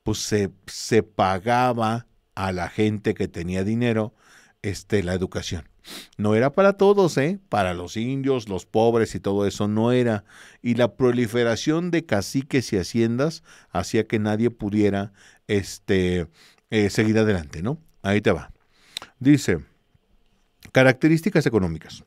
pues, se, se pagaba a la gente que tenía dinero este, la educación. No era para todos, ¿eh? Para los indios, los pobres y todo eso no era. Y la proliferación de caciques y haciendas hacía que nadie pudiera este, eh, seguir adelante, ¿no? Ahí te va. Dice, características económicas.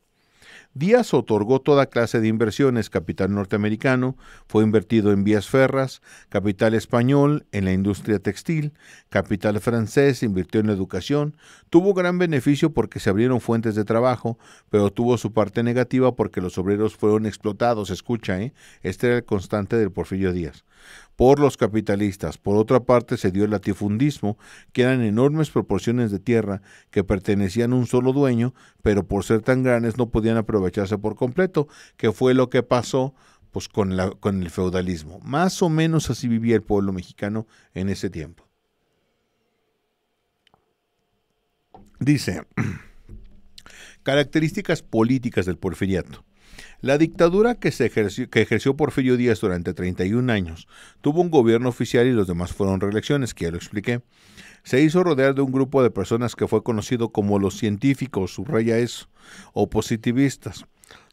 Díaz otorgó toda clase de inversiones, capital norteamericano, fue invertido en vías ferras, capital español, en la industria textil, capital francés, invirtió en la educación, tuvo gran beneficio porque se abrieron fuentes de trabajo, pero tuvo su parte negativa porque los obreros fueron explotados, escucha, ¿eh? este era el constante del Porfirio Díaz por los capitalistas. Por otra parte, se dio el latifundismo, que eran enormes proporciones de tierra que pertenecían a un solo dueño, pero por ser tan grandes no podían aprovecharse por completo, que fue lo que pasó pues, con, con el feudalismo. Más o menos así vivía el pueblo mexicano en ese tiempo. Dice, características políticas del porfiriato. La dictadura que, ejerció, Porfirio Díaz durante 31 años tuvo un gobierno oficial y los demás fueron reelecciones, que ya lo expliqué. Se hizo rodear de un grupo de personas que fue conocido como los científicos, subraya eso, o positivistas,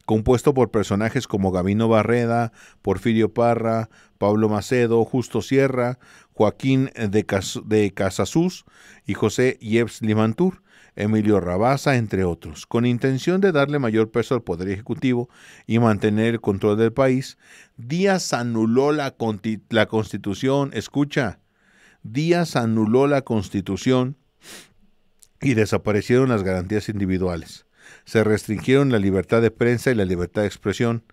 compuesto por personajes como Gavino Barreda, Porfirio Parra, Pablo Macedo, Justo Sierra, Joaquín de, Casasús y José Yves Limantur Emilio Rabasa, entre otros, con intención de darle mayor peso al Poder Ejecutivo y mantener el control del país, Díaz anuló la, la constitución, escucha, Díaz anuló la constitución y desaparecieron las garantías individuales. Se restringieron la libertad de prensa y la libertad de expresión,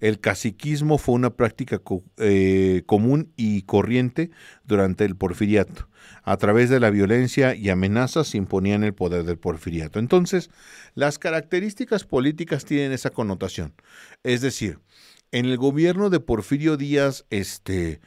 el caciquismo fue una práctica eh, común y corriente durante el porfiriato. A través de la violencia y amenazas se imponían el poder del porfiriato. Entonces, las características políticas tienen esa connotación. Es decir, en el gobierno de Porfirio Díaz, este,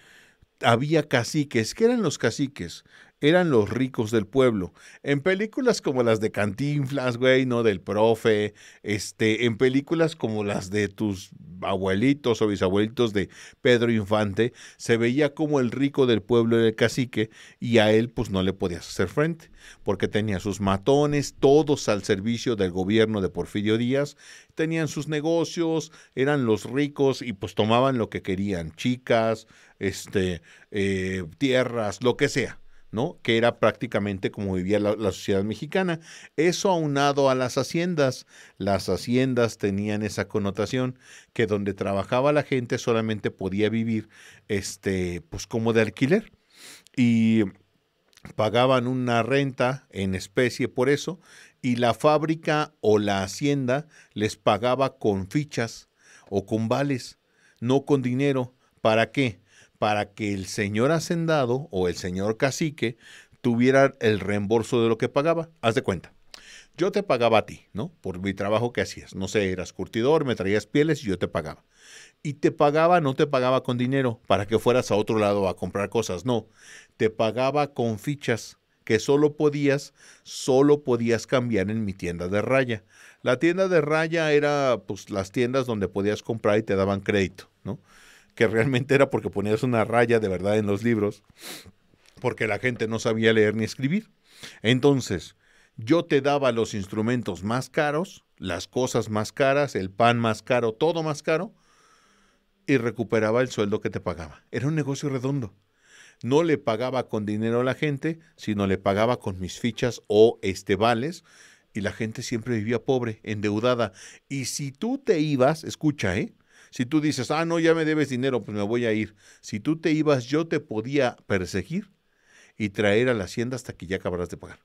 había caciques. ¿Qué eran los caciques? eran los ricos del pueblo. En películas como las de Cantinflas, güey, ¿no? Del profe, este, en películas como las de tus abuelitos o bisabuelitos de Pedro Infante, se veía como el rico del pueblo era el cacique y a él pues no le podías hacer frente, porque tenía sus matones, todos al servicio del gobierno de Porfirio Díaz, tenían sus negocios, eran los ricos y pues tomaban lo que querían, chicas, este, eh, tierras, lo que sea que era prácticamente como vivía la, sociedad mexicana. Eso aunado a las haciendas. Las haciendas tenían esa connotación que donde trabajaba la gente solamente podía vivir este, pues como de alquiler. Y pagaban una renta en especie por eso, y la fábrica o la hacienda les pagaba con fichas o con vales, no con dinero. ¿Para qué? para que el señor hacendado o el señor cacique tuviera el reembolso de lo que pagaba. Haz de cuenta. Yo te pagaba a ti, ¿no? Por mi trabajo que hacías. No sé, eras curtidor, me traías pieles y yo te pagaba. Y te pagaba, no te pagaba con dinero para que fueras a otro lado a comprar cosas, no. Te pagaba con fichas que solo podías, solo podías cambiar en mi tienda de raya. La tienda de raya era pues las tiendas donde podías comprar y te daban crédito, ¿no? que realmente era porque ponías una raya de verdad en los libros, porque la gente no sabía leer ni escribir. Entonces, yo te daba los instrumentos más caros, las cosas más caras, el pan más caro, todo más caro, y recuperaba el sueldo que te pagaba. Era un negocio redondo. No le pagaba con dinero a la gente, sino le pagaba con mis fichas o estebales, y la gente siempre vivía pobre, endeudada. Y si tú te ibas, escucha, ¿eh? Si tú dices, ah, no, ya me debes dinero, pues me voy a ir. Si tú te ibas, yo te podía perseguir y traer a la hacienda hasta que ya acabaras de pagar.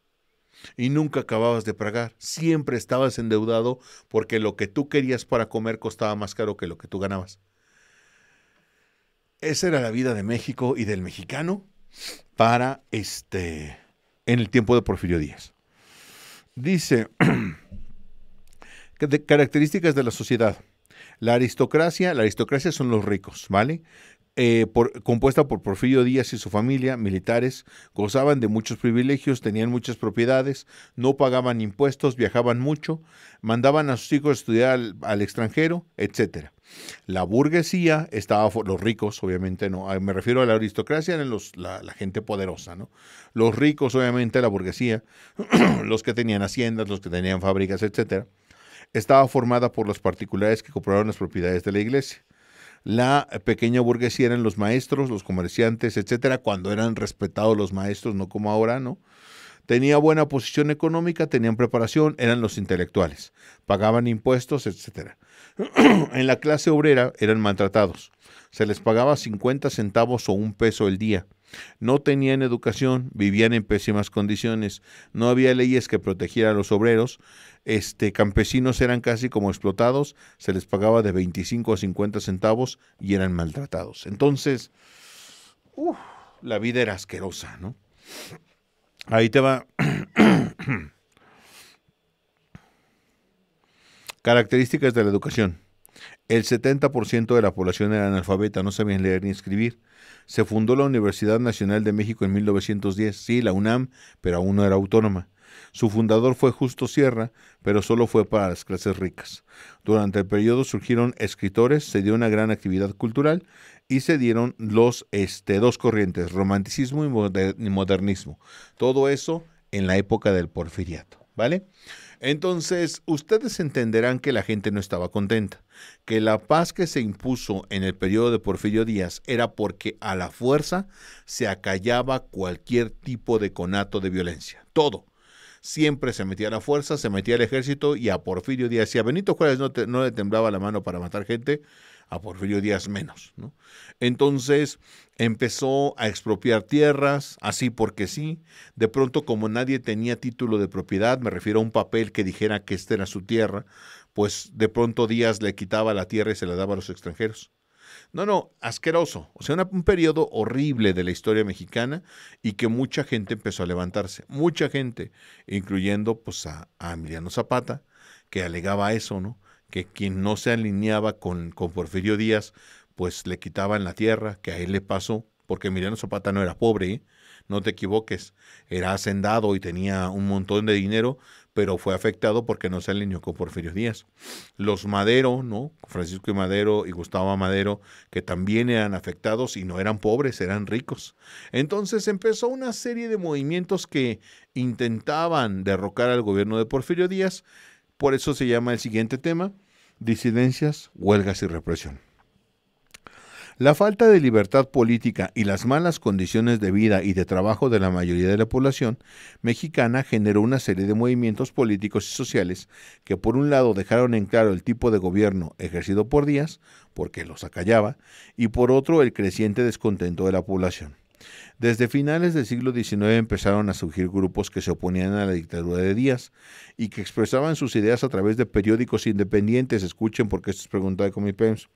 Y nunca acababas de pagar. Siempre estabas endeudado porque lo que tú querías para comer costaba más caro que lo que tú ganabas. Esa era la vida de México y del mexicano para este en el tiempo de Porfirio Díaz. Dice de características de la sociedad. La aristocracia, la aristocracia son los ricos, ¿vale? Eh, compuesta por Porfirio Díaz y su familia, militares, gozaban de muchos privilegios, tenían muchas propiedades, no pagaban impuestos, viajaban mucho, mandaban a sus hijos a estudiar al, extranjero, etcétera. La burguesía estaba, los ricos, obviamente, no, ah, me refiero a la aristocracia, eran la, la gente poderosa, ¿no? Los ricos, obviamente, la burguesía, los que tenían haciendas, los que tenían fábricas, etcétera estaba formada por los particulares que compraron las propiedades de la iglesia. La pequeña burguesía eran los maestros, los comerciantes, etcétera, cuando eran respetados los maestros, no como ahora, ¿no? Tenía buena posición económica, tenían preparación, eran los intelectuales, pagaban impuestos, etcétera. en la clase obrera eran maltratados. Se les pagaba 50 centavos o un peso el día. No tenían educación, vivían en pésimas condiciones, no había leyes que protegieran a los obreros, este, campesinos eran casi como explotados, se les pagaba de 25 a 50 centavos y eran maltratados. Entonces, la vida era asquerosa, Ahí te va. Características de la educación. El 70% de la población era analfabeta, no sabían leer ni escribir. Se fundó la Universidad Nacional de México en 1910, sí, la UNAM, pero aún no era autónoma. Su fundador fue Justo Sierra, pero solo fue para las clases ricas. Durante el periodo surgieron escritores, se dio una gran actividad cultural y se dieron los este, dos corrientes, romanticismo y modernismo. Todo eso en la época del porfiriato, ¿vale? Entonces, ustedes entenderán que la gente no estaba contenta, que la paz que se impuso en el periodo de Porfirio Díaz era porque a la fuerza se acallaba cualquier tipo de conato de violencia, todo. Siempre se metía a la fuerza, se metía el ejército y a Porfirio Díaz y a Benito Juárez no le temblaba la mano para matar gente, a Porfirio Díaz menos. ¿no? Entonces empezó a expropiar tierras, así porque sí. De pronto, como nadie tenía título de propiedad, me refiero a un papel que dijera que esta era su tierra, pues de pronto Díaz le quitaba la tierra y se la daba a los extranjeros. No, no, asqueroso. O sea, un periodo horrible de la historia mexicana y que mucha gente empezó a levantarse. Mucha gente, incluyendo pues a, a Emiliano Zapata, que alegaba eso, ¿no? que quien no se alineaba con, con Porfirio Díaz, pues le quitaban la tierra, que a él le pasó, porque Emiliano Zapata no era pobre, ¿eh? no te equivoques, era hacendado y tenía un montón de dinero, pero fue afectado porque no se alineó con Porfirio Díaz. Los Madero, ¿no? Francisco y Madero y Gustavo Madero, que también eran afectados y no eran pobres, eran ricos. Entonces empezó una serie de movimientos que intentaban derrocar al gobierno de Porfirio Díaz por eso se llama el siguiente tema, disidencias, huelgas y represión. La falta de libertad política y las malas condiciones de vida y de trabajo de la mayoría de la población mexicana generó una serie de movimientos políticos y sociales que por un lado dejaron en claro el tipo de gobierno ejercido por Díaz, porque los acallaba, y por otro el creciente descontento de la población. Desde finales del siglo XIX empezaron a surgir grupos que se oponían a la dictadura de Díaz y que expresaban sus ideas a través de periódicos independientes. Escuchen porque esto es pregunta de Comipems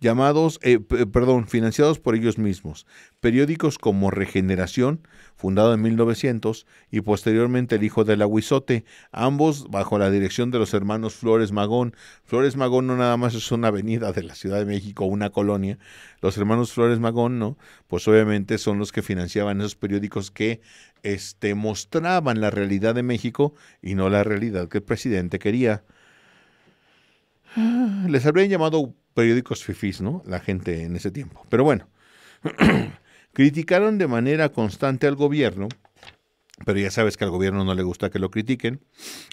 llamados, eh, eh, perdón, financiados por ellos mismos. Periódicos como Regeneración, fundado en 1900, y posteriormente El Hijo La Aguizote, ambos bajo la dirección de los hermanos Flores Magón. Flores Magón no nada más es una avenida de la Ciudad de México, una colonia. Los hermanos Flores Magón, ¿no? Pues obviamente son los que financiaban esos periódicos que este, mostraban la realidad de México y no la realidad que el presidente quería. Ah, les habrían llamado periódicos fifís, ¿no? La gente en ese tiempo. Pero bueno, criticaron de manera constante al gobierno, pero ya sabes que al gobierno no le gusta que lo critiquen,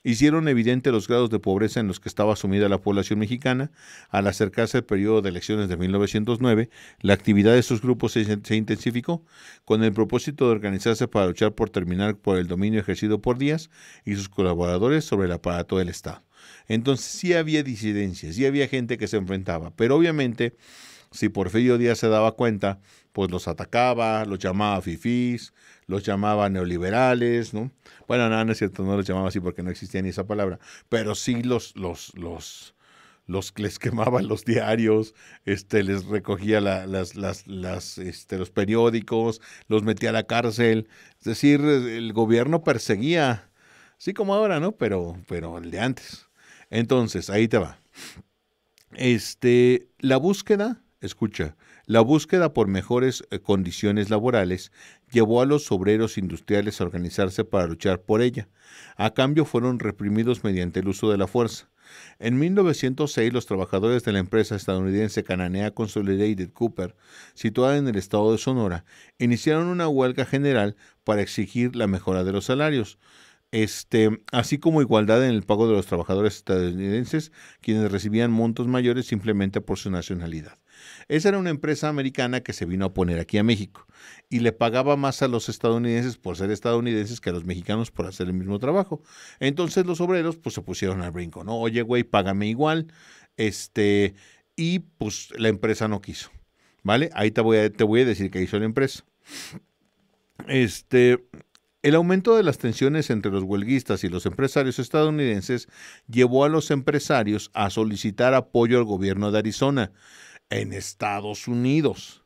hicieron evidente los grados de pobreza en los que estaba sumida la población mexicana. Al acercarse el periodo de elecciones de 1909, la actividad de estos grupos se, se intensificó con el propósito de organizarse para luchar por terminar por el dominio ejercido por Díaz y sus colaboradores sobre el aparato del Estado. Entonces sí había disidencias, sí había gente que se enfrentaba, pero obviamente si Porfirio Díaz se daba cuenta, pues los atacaba, los llamaba fifís, los llamaba neoliberales, ¿no? Bueno, nada no es cierto, no los llamaba así porque no existía ni esa palabra, pero sí los, los, los, les quemaba los diarios, este, les recogía las, este, los periódicos, los metía a la cárcel. Es decir, el gobierno perseguía, sí como ahora, ¿no? Pero, pero el de antes. Entonces, ahí te va. Este, la búsqueda, escucha, la búsqueda por mejores eh, condiciones laborales llevó a los obreros industriales a organizarse para luchar por ella. A cambio fueron reprimidos mediante el uso de la fuerza. En 1906, los trabajadores de la empresa estadounidense cananea Consolidated Cooper, situada en el estado de Sonora, iniciaron una huelga general para exigir la mejora de los salarios este, así como igualdad en el pago de los trabajadores estadounidenses, quienes recibían montos mayores simplemente por su nacionalidad. Esa era una empresa americana que se vino a poner aquí a México y le pagaba más a los estadounidenses por ser estadounidenses que a los mexicanos por hacer el mismo trabajo. Entonces los obreros pues se pusieron al brinco, ¿no? Oye, güey, págame igual. Este, y pues la empresa no quiso, ¿vale? Ahí te voy a, te voy a decir qué hizo la empresa. Este, el aumento de las tensiones entre los huelguistas y los empresarios estadounidenses llevó a los empresarios a solicitar apoyo al gobierno de Arizona en Estados Unidos,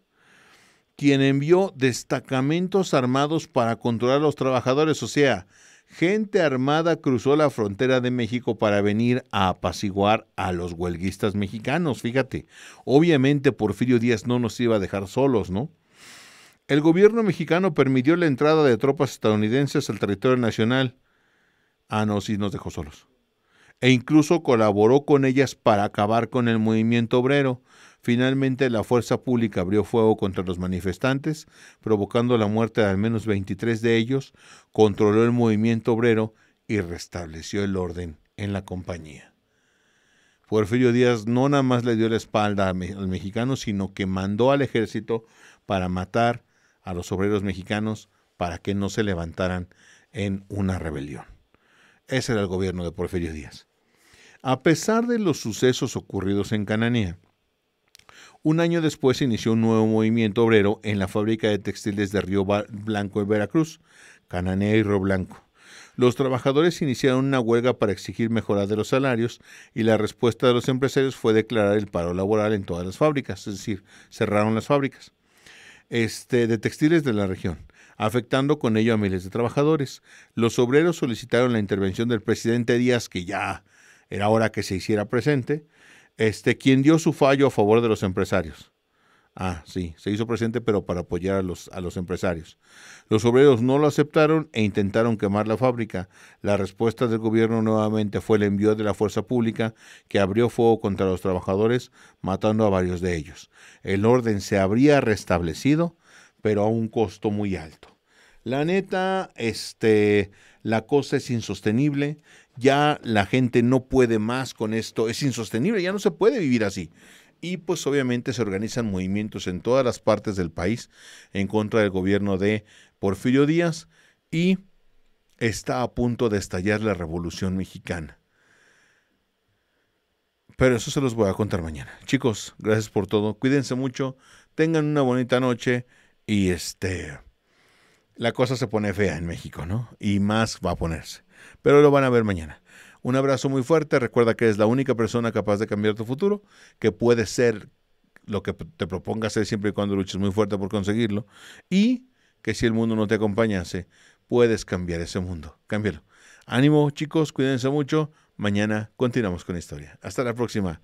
quien envió destacamentos armados para controlar a los trabajadores, o sea, gente armada cruzó la frontera de México para venir a apaciguar a los huelguistas mexicanos, fíjate. Obviamente Porfirio Díaz no nos iba a dejar solos, ¿no? El gobierno mexicano permitió la entrada de tropas estadounidenses al territorio nacional. Ah, no, sí, nos dejó solos. E incluso colaboró con ellas para acabar con el movimiento obrero. Finalmente, la fuerza pública abrió fuego contra los manifestantes, provocando la muerte de al menos 23 de ellos, controló el movimiento obrero y restableció el orden en la compañía. Porfirio Díaz no nada más le dio la espalda al mexicano, sino que mandó al ejército para matar a los obreros mexicanos para que no se levantaran en una rebelión. Ese era el gobierno de Porfirio Díaz. A pesar de los sucesos ocurridos en Cananea, un año después inició un nuevo movimiento obrero en la fábrica de textiles de Río Blanco en Veracruz, Cananea y Río Blanco. Los trabajadores iniciaron una huelga para exigir mejoras de los salarios y la respuesta de los empresarios fue declarar el paro laboral en todas las fábricas, es decir, cerraron las fábricas este, de textiles de la región, afectando con ello a miles de trabajadores. Los obreros solicitaron la intervención del presidente Díaz, que ya era hora que se hiciera presente, este, quien dio su fallo a favor de los empresarios. Ah, sí, se hizo presidente, pero para apoyar a los, a los empresarios. Los obreros no lo aceptaron e intentaron quemar la fábrica. La respuesta del gobierno nuevamente fue el envío de la fuerza pública que abrió fuego contra los trabajadores, matando a varios de ellos. El orden se habría restablecido, pero a un costo muy alto. La neta, este, la cosa es insostenible. Ya la gente no puede más con esto. Es insostenible, ya no se puede vivir así y pues obviamente se organizan movimientos en todas las partes del país en contra del gobierno de Porfirio Díaz y está a punto de estallar la Revolución Mexicana. Pero eso se los voy a contar mañana. Chicos, gracias por todo. Cuídense mucho. Tengan una bonita noche. Y este. La cosa se pone fea en México, ¿no? Y más va a ponerse. Pero lo van a ver mañana. Un abrazo muy fuerte. Recuerda que eres la única persona capaz de cambiar tu futuro, que puede ser lo que te propongas ser siempre y cuando luches muy fuerte por conseguirlo. Y que si el mundo no te acompañase, puedes cambiar ese mundo. Cámbialo. Ánimo, chicos, cuídense mucho. Mañana continuamos con la historia. Hasta la próxima.